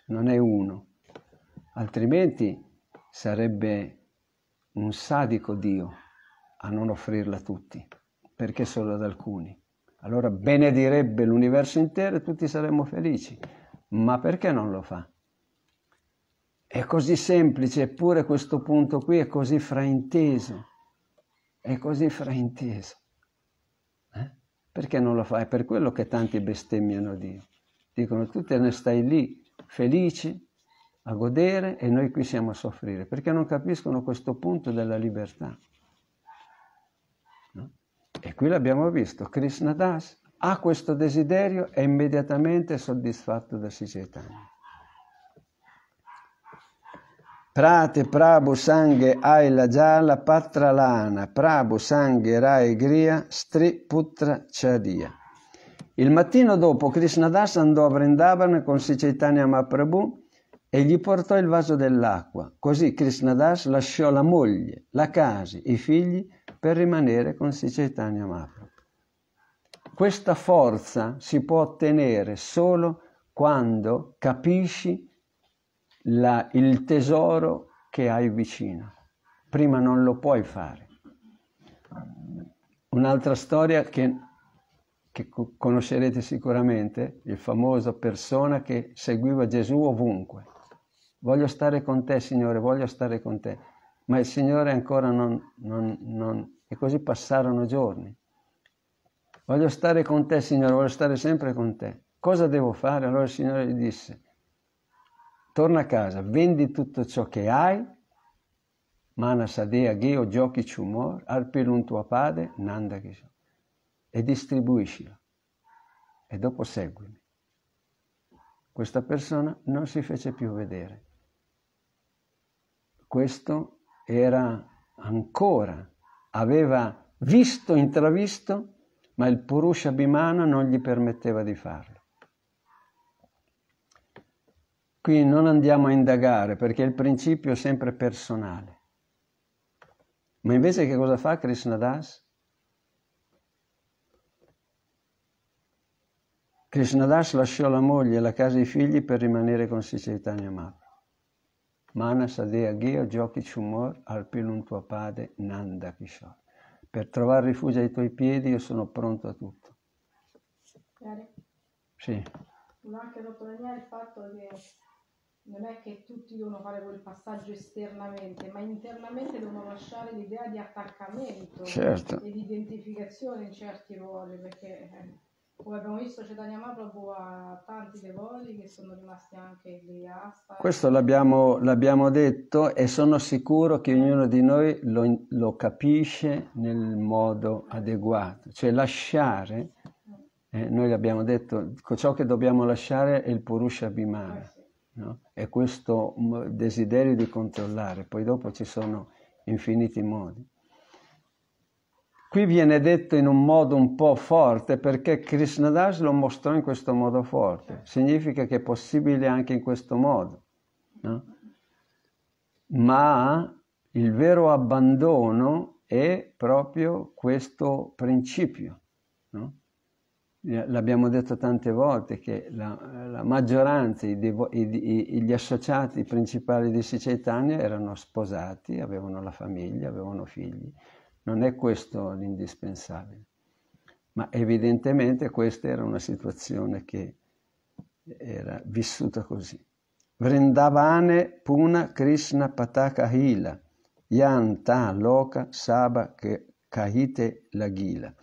non è uno. Altrimenti sarebbe un sadico Dio a non offrirla a tutti perché solo ad alcuni? Allora benedirebbe l'universo intero e tutti saremmo felici. Ma perché non lo fa? È così semplice, eppure questo punto qui è così frainteso. È così frainteso. Eh? Perché non lo fa? È per quello che tanti bestemmiano Dio. Dicono tu te ne stai lì felice a godere e noi qui siamo a soffrire, perché non capiscono questo punto della libertà. E qui l'abbiamo visto, Krishna Das ha questo desiderio e immediatamente è soddisfatto da Sri Prate Prabhu Sanghe Aila Jala Patralana Prabhu Sanghe Rai Gria Stri Putra Charia. Il mattino dopo Krishnadas andò a Vrindavan con Sri Mahaprabhu e gli portò il vaso dell'acqua. Così Krishnadas lasciò la moglie, la casa, i figli per rimanere con Sri Chaitanya Mahaprabhu. Questa forza si può ottenere solo quando capisci la, il tesoro che hai vicino. Prima non lo puoi fare. Un'altra storia che, che conoscerete sicuramente, il famoso persona che seguiva Gesù ovunque. Voglio stare con te, Signore, voglio stare con te. Ma il Signore ancora non, non, non e così passarono giorni. Voglio stare con te, Signore, voglio stare sempre con te. Cosa devo fare? Allora il Signore gli disse, torna a casa, vendi tutto ciò che hai, mana sadea geo giochi ciumor, arpilun tua padre, nanda ghisho, e distribuiscilo. E dopo seguimi. Questa persona non si fece più vedere. Questo era ancora aveva visto, intravisto, ma il Purusha Bhimana non gli permetteva di farlo. Qui non andiamo a indagare perché il principio è sempre personale. Ma invece che cosa fa Krishnadas? Krishnadas lasciò la moglie e la casa e i figli per rimanere con Sicitania Mahaprabhu. Manas Manasadea Ghio, giochi Chumor, Alpinum tuo padre, Nanda Kishore. Per trovare rifugio ai tuoi piedi io sono pronto a tutto. Care? Sì. Ma anche dottor Agnani, il fatto che non è che tutti devono fare quel passaggio esternamente, ma internamente devono lasciare l'idea di attaccamento certo. e di identificazione in certi ruoli, perché... Eh, come abbiamo visto ci teniamo ha tanti dei che sono rimasti anche di asta. Questo l'abbiamo, l'abbiamo, detto e sono sicuro che ognuno di noi lo, lo capisce nel modo adeguato, cioè lasciare, eh, noi l'abbiamo detto, ciò che dobbiamo lasciare è il Purusha Bhimana, eh sì. no? è questo mm, desiderio di controllare, poi dopo ci sono infiniti modi. Qui viene detto in un modo un po' forte perché Krishnadas lo mostrò in questo modo forte. Significa che è possibile anche in questo modo. No? Ma il vero abbandono è proprio questo principio. No? Eh, l'abbiamo detto tante volte che la, la maggioranza, i devo, i, i, gli associati principali di Sicetania erano sposati, avevano la famiglia, avevano figli non è questo l'indispensabile. Ma evidentemente questa era una situazione che era vissuta così. Vrindavane Puna Krishna Pataka Hila, Yanta Loka Saba Kahite Lagila.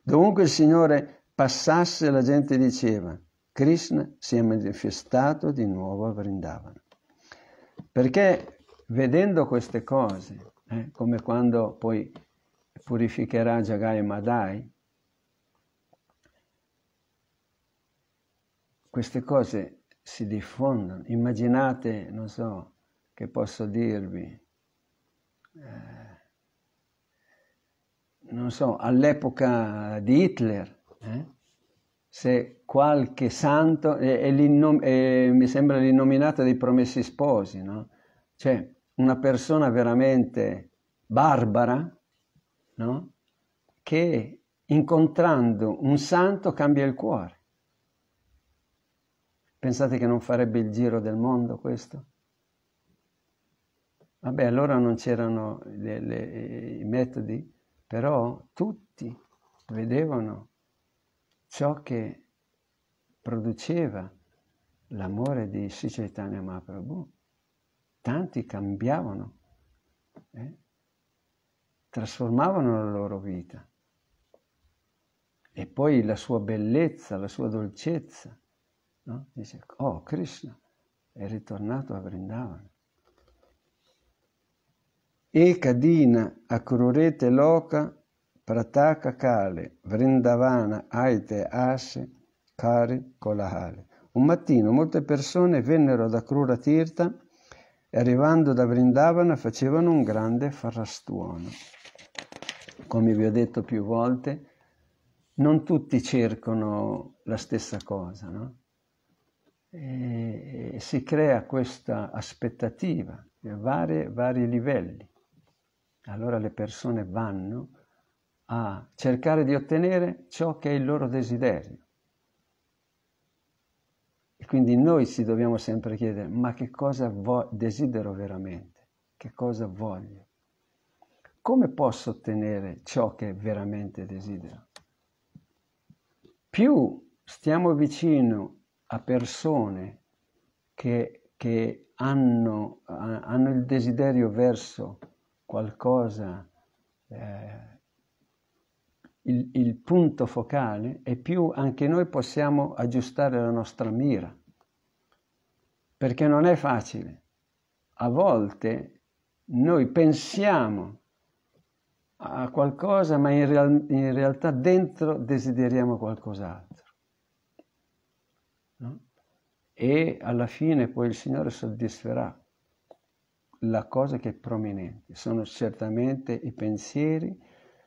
Dovunque il Signore passasse la gente diceva, Krishna si è manifestato di nuovo a Vrindavana. Perché vedendo queste cose, eh, come quando poi purificherà Jagai Madai. Queste cose si diffondono. Immaginate, non so, che posso dirvi, eh, non so, all'epoca di Hitler, eh, se qualche santo, è, mi sembra l'innominata dei promessi sposi, no? Cioè, una persona veramente barbara, no? che incontrando un santo cambia il cuore. Pensate che non farebbe il giro del mondo questo? Vabbè, allora non c'erano le, le, eh, i metodi, però tutti vedevano ciò che produceva l'amore di Sri Chaitanya Mahaprabhu. Tanti cambiavano. Eh? trasformavano la loro vita. E poi la sua bellezza, la sua dolcezza. No? Dice, oh Krishna è ritornato a Vrindavan. Ekadina akrurete loka prataka kale Vrindavana aite ashe kari kolahale. Un mattino molte persone vennero da Akrura Tirtha e arrivando da Vrindavana facevano un grande farastuono come vi ho detto più volte, non tutti cercano la stessa cosa, no? E, e si crea questa aspettativa a vari, vari livelli. Allora le persone vanno a cercare di ottenere ciò che è il loro desiderio. E quindi noi ci dobbiamo sempre chiedere, ma che cosa vo- desidero veramente? Che cosa voglio? come posso ottenere ciò che veramente desidero? Più stiamo vicino a persone che, che hanno, hanno, il desiderio verso qualcosa, eh, il, il punto focale, e più anche noi possiamo aggiustare la nostra mira. Perché non è facile. A volte noi pensiamo a qualcosa, ma in, real, in realtà dentro desideriamo qualcos'altro. No? E alla fine poi il Signore soddisferà la cosa che è prominente. Sono certamente i pensieri,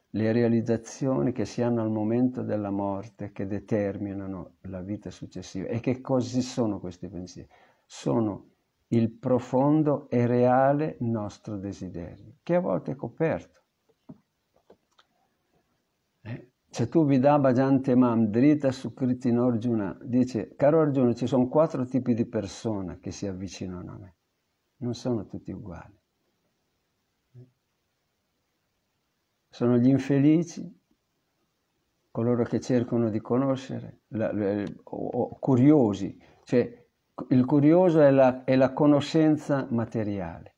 le realizzazioni che si hanno al momento della morte che determinano la vita successiva. E che così sono questi pensieri? Sono il profondo e reale nostro desiderio, che a volte è coperto Cetu Vidaba Jantemam Drita Sukritin Arjuna dice, caro Arjuna, ci sono quattro tipi di persone che si avvicinano a me, non sono tutti uguali. Sono gli infelici, coloro che cercano di conoscere, la, la, o, o, curiosi, cioè il curioso è la, è la conoscenza materiale.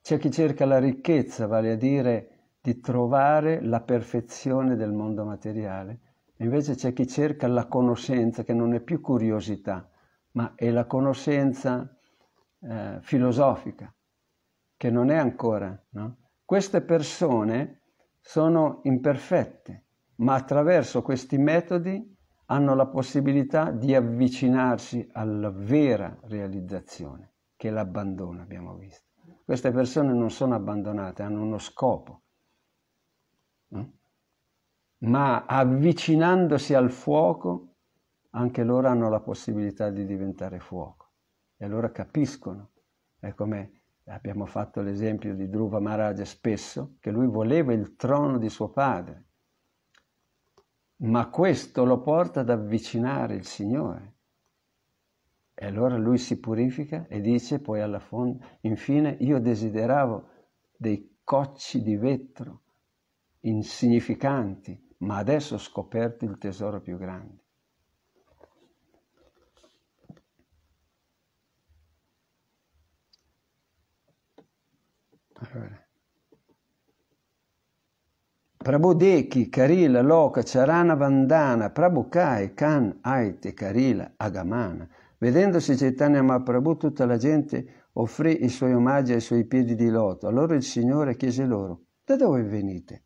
C'è chi cerca la ricchezza, vale a dire di trovare la perfezione del mondo materiale. Invece c'è chi cerca la conoscenza, che non è più curiosità, ma è la conoscenza eh, filosofica, che non è ancora. No? Queste persone sono imperfette, ma attraverso questi metodi hanno la possibilità di avvicinarsi alla vera realizzazione, che è l'abbandono, abbiamo visto. Queste persone non sono abbandonate, hanno uno scopo, ma avvicinandosi al fuoco, anche loro hanno la possibilità di diventare fuoco. E allora capiscono, è come abbiamo fatto l'esempio di Dhruva Maharaj spesso, che lui voleva il trono di suo padre, ma questo lo porta ad avvicinare il Signore. E allora lui si purifica e dice poi alla fonte, infine io desideravo dei cocci di vetro insignificanti, ma adesso ho scoperto il tesoro più grande. Allora. Prabhu Deki, Karila, Loka, Charana, Vandana, Prabhu Kai, Kan, Aite, Karila, Agamana. Vedendosi Chaitanya Mahaprabhu, tutta la gente offrì i suoi omaggi ai suoi piedi di loto. Allora il Signore chiese loro, da dove venite?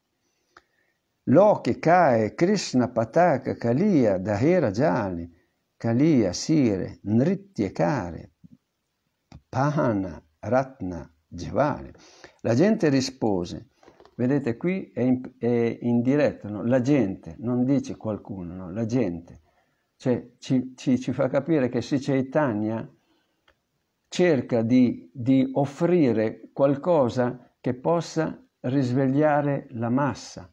Loki, Kae, Krishna, Pataka, Kalia, Dahera, Jali, Kalia, Sire, Nritye, Kare, Pahana, Ratna, Jevali. La gente rispose, vedete qui è in, è in diretta, no? la gente, non dice qualcuno, no? la gente. Cioè, ci, ci, ci, fa capire che se Chaitanya cerca di, di offrire qualcosa che possa risvegliare la massa,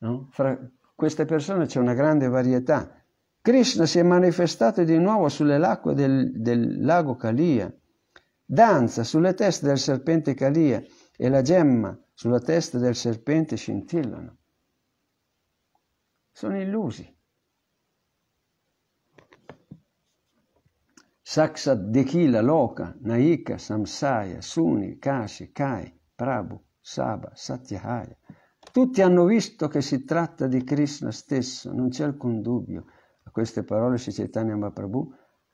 No? Fra queste persone c'è una grande varietà. Krishna si è manifestato di nuovo sulle acque del, del lago Kalia, danza sulle teste del serpente Kalia e la gemma sulla testa del serpente scintillano. Sono illusi. Saksa Dekila, Loka, Naika, Samsaya, Suni, Kashi, Kai, Prabhu, Saba, Satyahaya. Tutti hanno visto che si tratta di Krishna stesso, non c'è alcun dubbio. A queste parole Sri Chaitanya Mahaprabhu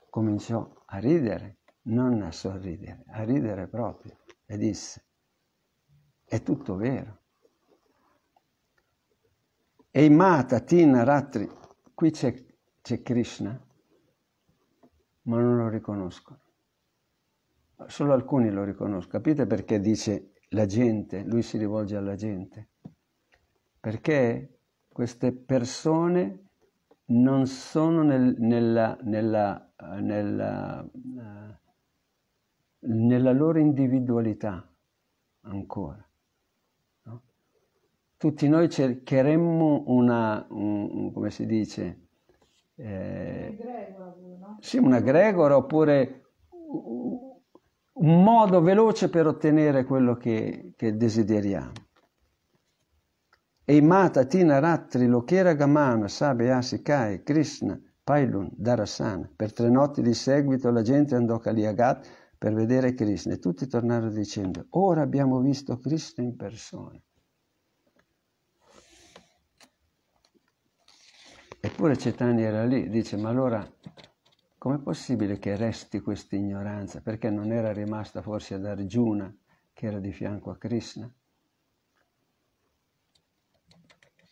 cominciò a ridere, non a sorridere, a ridere proprio e disse, è tutto vero. E in Mata, Tina, Ratri, qui c'è, c'è Krishna, ma non lo riconoscono. Solo alcuni lo riconoscono. Capite perché dice la gente, lui si rivolge alla gente perché queste persone non sono nel, nella, nella, eh, nella, eh, nella, loro individualità ancora. No? Tutti noi cercheremmo una, un, un, come si dice, eh, una gregora, sì, una gregora oppure un modo veloce per ottenere quello che, che desideriamo. Eimata Tina Ratri Lokera Gamana Sabe Asikai Krishna Pailun Darasana. Per tre notti di seguito la gente andò a Kaliagat per vedere Krishna e tutti tornarono dicendo ora abbiamo visto Krishna in persona. Eppure Cetani era lì, dice ma allora com'è possibile che resti questa ignoranza? Perché non era rimasta forse ad Arjuna che era di fianco a Krishna?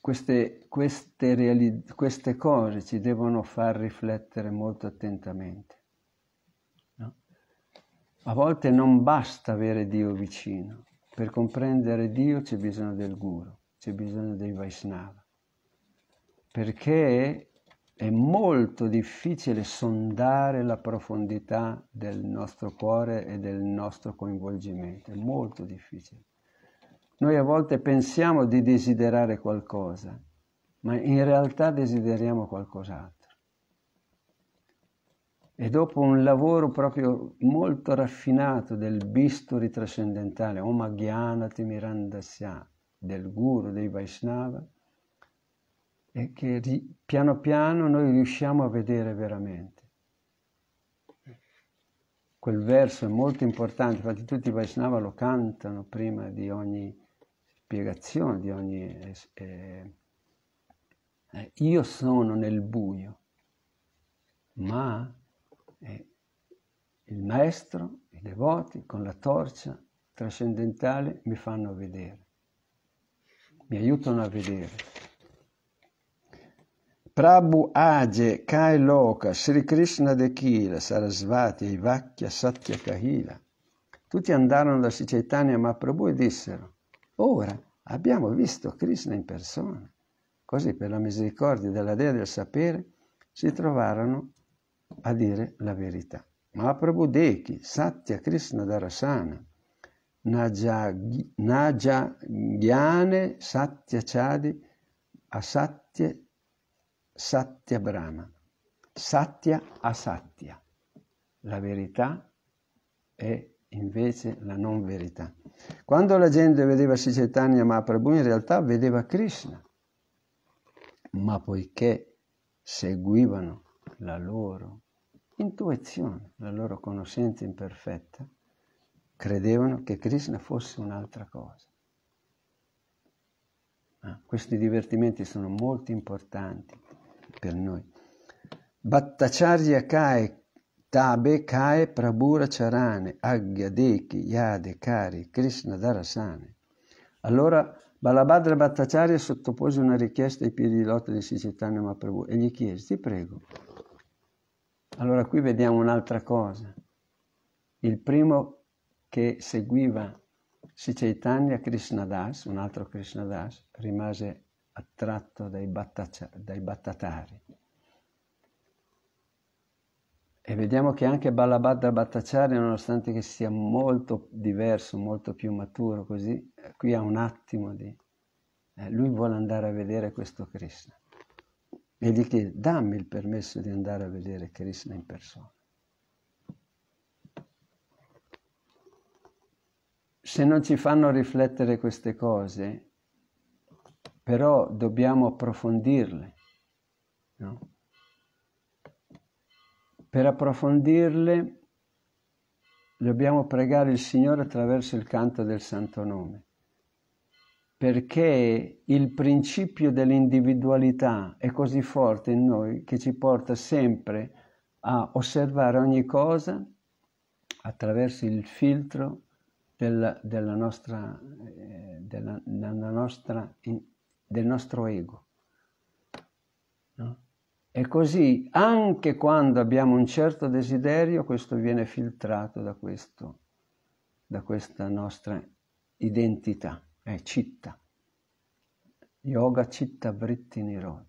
queste, queste, queste, cose ci devono far riflettere molto attentamente. No? A volte non basta avere Dio vicino, per comprendere Dio c'è bisogno del Guru, c'è bisogno dei Vaishnava, perché è molto difficile sondare la profondità del nostro cuore e del nostro coinvolgimento, è molto difficile. Noi a volte pensiamo di desiderare qualcosa, ma in realtà desideriamo qualcos'altro. E dopo un lavoro proprio molto raffinato del bisturi trascendentale, Oma Mirandasya, del guru dei Vaishnava, è che piano piano noi riusciamo a vedere veramente. Quel verso è molto importante, infatti tutti i Vaishnava lo cantano prima di ogni spiegazione di ogni... Eh, eh, io sono nel buio, ma eh, il maestro, i devoti con la torcia trascendentale mi fanno vedere, mi aiutano a vedere. Prabhu Age Kai Loka Sri Krishna Dekila Sarasvati Ivakya Satya Kahila tutti andarono da Sicetania Mahaprabhu e dissero Ora abbiamo visto Krishna in persona. Così per la misericordia della Dea del Sapere si trovarono a dire la verità. Mahaprabhu Deki, Satya Krishna Darasana, Najagyane Satya Chadi, Asatya Satya Brahma, Satya Asatya. La verità è invece la non verità. Quando la gente vedeva Sri Chaitanya Mahaprabhu in realtà vedeva Krishna, ma poiché seguivano la loro intuizione, la loro conoscenza imperfetta, credevano che Krishna fosse un'altra cosa. Ah, questi divertimenti sono molto importanti per noi. Bhattacharya Kai Tabe, Kae, Prabhura, Charane, Aghyadeki, Yade, Kari, Krishna, Darasane. Allora Balabhadra Bhattacharya sottopose una richiesta ai piedi di lotta di Sicitana Mahaprabhu e gli chiese, ti prego. Allora qui vediamo un'altra cosa. Il primo che seguiva Sichaitanya Krishnadas, un altro Krishnadas, rimase attratto dai, battacia- dai battatari e vediamo che anche Balabhadra Bhattacharya, nonostante che sia molto diverso, molto più maturo così, eh, qui ha un attimo di... Eh, lui vuole andare a vedere questo Krishna. E gli chiede, dammi il permesso di andare a vedere Krishna in persona. Se non ci fanno riflettere queste cose, però dobbiamo approfondirle. No? Per approfondirle dobbiamo pregare il Signore attraverso il canto del Santo Nome, perché il principio dell'individualità è così forte in noi che ci porta sempre a osservare ogni cosa attraverso il filtro eh, della, della nostra, della, della nostra, del nostro ego. No? E così anche quando abbiamo un certo desiderio, questo viene filtrato da, questo, da questa nostra identità, è citta. Yoga citta vritti niro.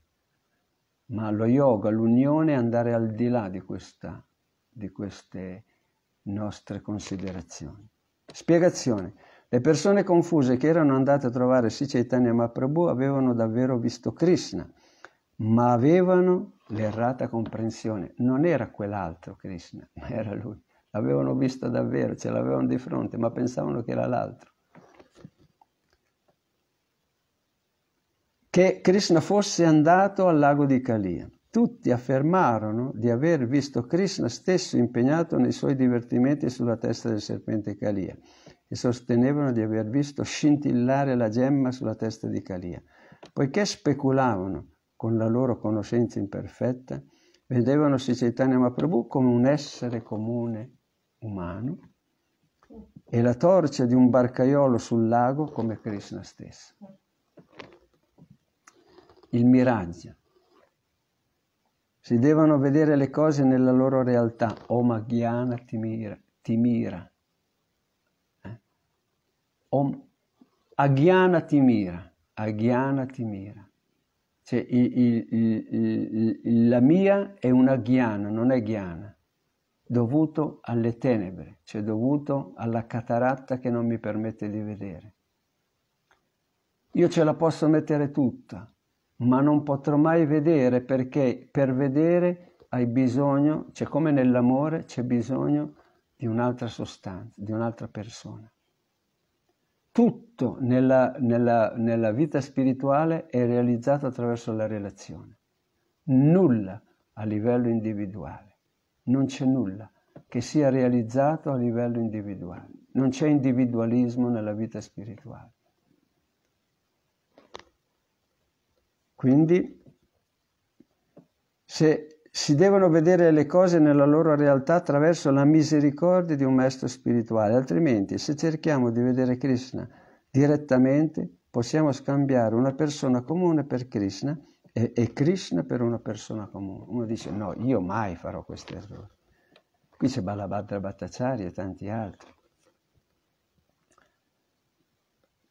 Ma lo yoga, l'unione è andare al di là di, questa, di queste nostre considerazioni. Spiegazione. Le persone confuse che erano andate a trovare Sri Chaitanya Mahaprabhu avevano davvero visto Krishna ma avevano l'errata comprensione. Non era quell'altro Krishna, ma era lui. L'avevano visto davvero, ce l'avevano di fronte, ma pensavano che era l'altro. Che Krishna fosse andato al lago di Kalia. Tutti affermarono di aver visto Krishna stesso impegnato nei suoi divertimenti sulla testa del serpente Kalia e sostenevano di aver visto scintillare la gemma sulla testa di Kalia. Poiché speculavano con la loro conoscenza imperfetta, vedevano Sri Chaitanya Mahaprabhu come un essere comune umano e la torcia di un barcaiolo sul lago come Krishna stesso. Il miraggio. Si devono vedere le cose nella loro realtà. Om Ghyana Timira. timira. Eh? Om Aghyana Timira. Aghyana Timira. Cioè, il, il, il, la mia è una ghiana, non è ghiana, dovuto alle tenebre, cioè dovuto alla cataratta che non mi permette di vedere. Io ce la posso mettere tutta, ma non potrò mai vedere perché per vedere hai bisogno, cioè come nell'amore c'è bisogno di un'altra sostanza, di un'altra persona tutto nella, nella, nella vita spirituale è realizzato attraverso la relazione. Nulla a livello individuale, non c'è nulla che sia realizzato a livello individuale. Non c'è individualismo nella vita spirituale. Quindi, se si devono vedere le cose nella loro realtà attraverso la misericordia di un maestro spirituale, altrimenti se cerchiamo di vedere Krishna direttamente possiamo scambiare una persona comune per Krishna e, e Krishna per una persona comune. Uno dice no, io mai farò questo errore. Qui c'è Balabhadra Bhattacharya e tanti altri.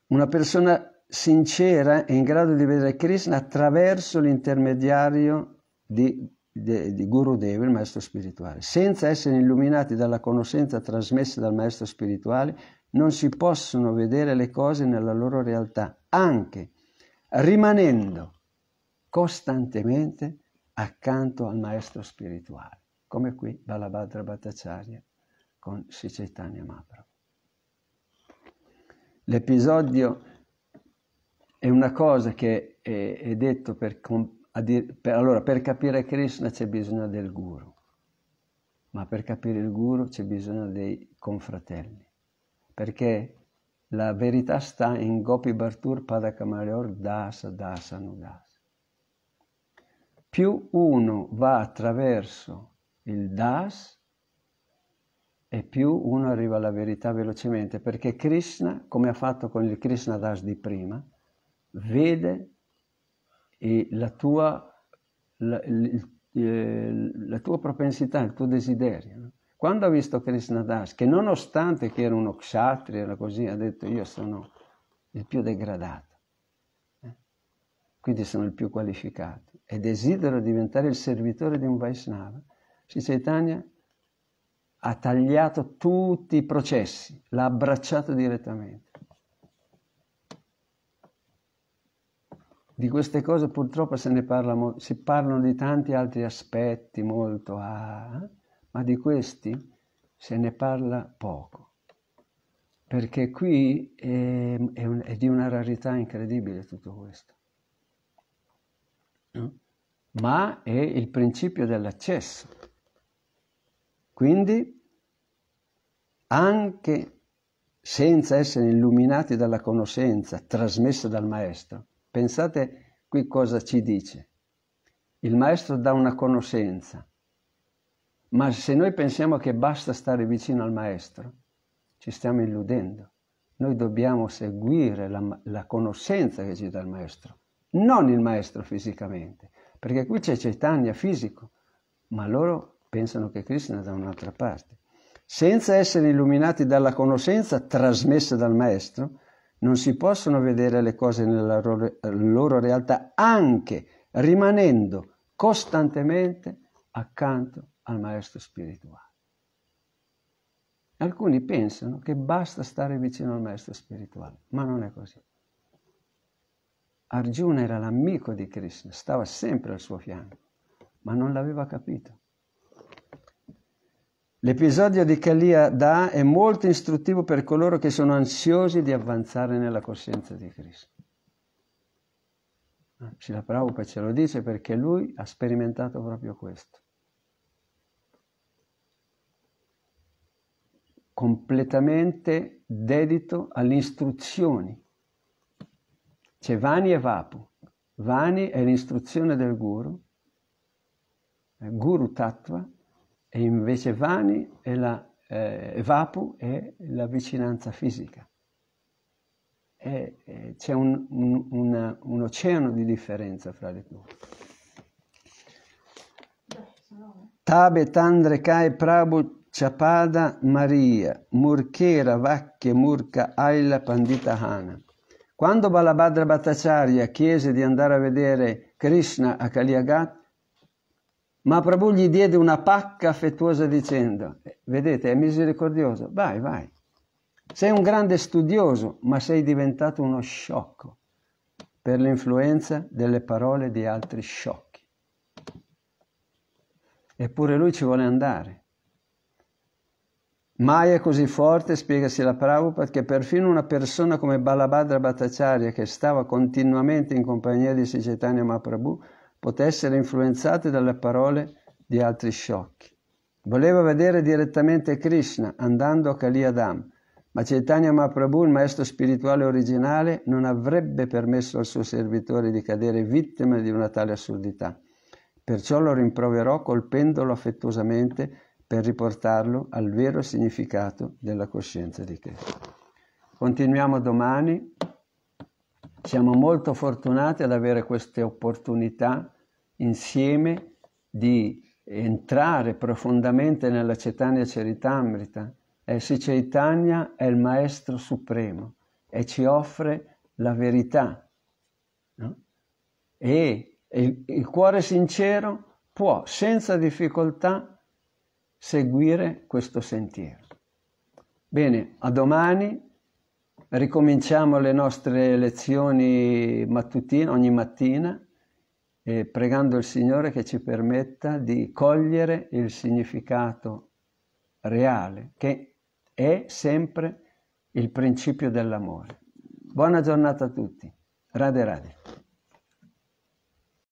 Una persona sincera è in grado di vedere Krishna attraverso l'intermediario di di Gurudeva, il maestro spirituale. Senza essere illuminati dalla conoscenza trasmessa dal maestro spirituale, non si possono vedere le cose nella loro realtà, anche rimanendo costantemente accanto al maestro spirituale, come qui Balabhadra Bhattacharya con Sicetania Chaitanya L'episodio è una cosa che è, è detto per, allora, per capire Krishna c'è bisogno del guru, ma per capire il guru c'è bisogno dei confratelli, perché la verità sta in Gopi Bartur Padakamayor Dasa Dasa Nudasa. Più uno va attraverso il Das, e più uno arriva alla verità velocemente, perché Krishna, come ha fatto con il Krishna Das di prima, vede e la tua, la, il, eh, la tua propensità, il tuo desiderio. No? Quando ha visto Krishna Das, che nonostante che era uno kshatriya, era così, ha detto io sono il più degradato, eh? quindi sono il più qualificato e desidero diventare il servitore di un Vaishnava, Sri Chaitanya ha tagliato tutti i processi, l'ha abbracciato direttamente. Di queste cose purtroppo se ne parla, si parlano di tanti altri aspetti molto, ah, ma di questi se ne parla poco, perché qui è, è, un, è di una rarità incredibile tutto questo. Ma è il principio dell'accesso. Quindi anche senza essere illuminati dalla conoscenza trasmessa dal Maestro, Pensate qui cosa ci dice. Il maestro dà una conoscenza, ma se noi pensiamo che basta stare vicino al maestro, ci stiamo illudendo. Noi dobbiamo seguire la, la conoscenza che ci dà il maestro, non il maestro fisicamente, perché qui c'è Chaitanya fisico, ma loro pensano che Krishna è da un'altra parte. Senza essere illuminati dalla conoscenza trasmessa dal maestro, non si possono vedere le cose nella loro, realtà anche rimanendo costantemente accanto al maestro spirituale. Alcuni pensano che basta stare vicino al maestro spirituale, ma non è così. Arjuna era l'amico di Krishna, stava sempre al suo fianco, ma non l'aveva capito. L'episodio di Calia Da è molto istruttivo per coloro che sono ansiosi di avanzare nella coscienza di Cristo. Ah, la Prabhupada ce lo dice perché lui ha sperimentato proprio questo. Completamente dedito alle istruzioni. C'è Vani e Vapu. Vani è l'istruzione del guru, eh, Guru Tattva, e invece vani è la, eh, vapu è la vicinanza fisica. E, eh, c'è un, un, una, un, oceano di differenza fra le due. Tabe Tandre Kai Prabhu Chapada Maria, Murkera Vacche Murka Aila Pandita Hana. Quando Balabhadra Bhattacharya chiese di andare a vedere Krishna a Kaliagat, ma Prabhu gli diede una pacca affettuosa dicendo, vedete, è misericordioso, vai, vai. Sei un grande studioso, ma sei diventato uno sciocco per l'influenza delle parole di altri sciocchi. Eppure lui ci vuole andare. Mai è così forte, spiegasi la Prabhupada, che perfino una persona come Balabhadra Bhattacharya, che stava continuamente in compagnia di Sicetania Mahaprabhu, poté essere influenzate dalle parole di altri sciocchi. Voleva vedere direttamente Krishna andando a Kali Adam, ma Chaitanya Mahaprabhu, il maestro spirituale originale, non avrebbe permesso al suo servitore di cadere vittima di una tale assurdità. Perciò lo rimproverò colpendolo affettuosamente per riportarlo al vero significato della coscienza di Krishna. Continuiamo domani. Siamo molto fortunati ad avere queste opportunità insieme di entrare profondamente nella Cetania Ceritamrita. Essi Chaitanya è il Maestro Supremo e ci offre la verità. No? E il, il cuore sincero può senza difficoltà seguire questo sentiero. Bene, a domani ricominciamo le nostre lezioni mattutine, ogni mattina e pregando il Signore che ci permetta di cogliere il significato reale che è sempre il principio dell'amore. Buona giornata a tutti. Rade Rade.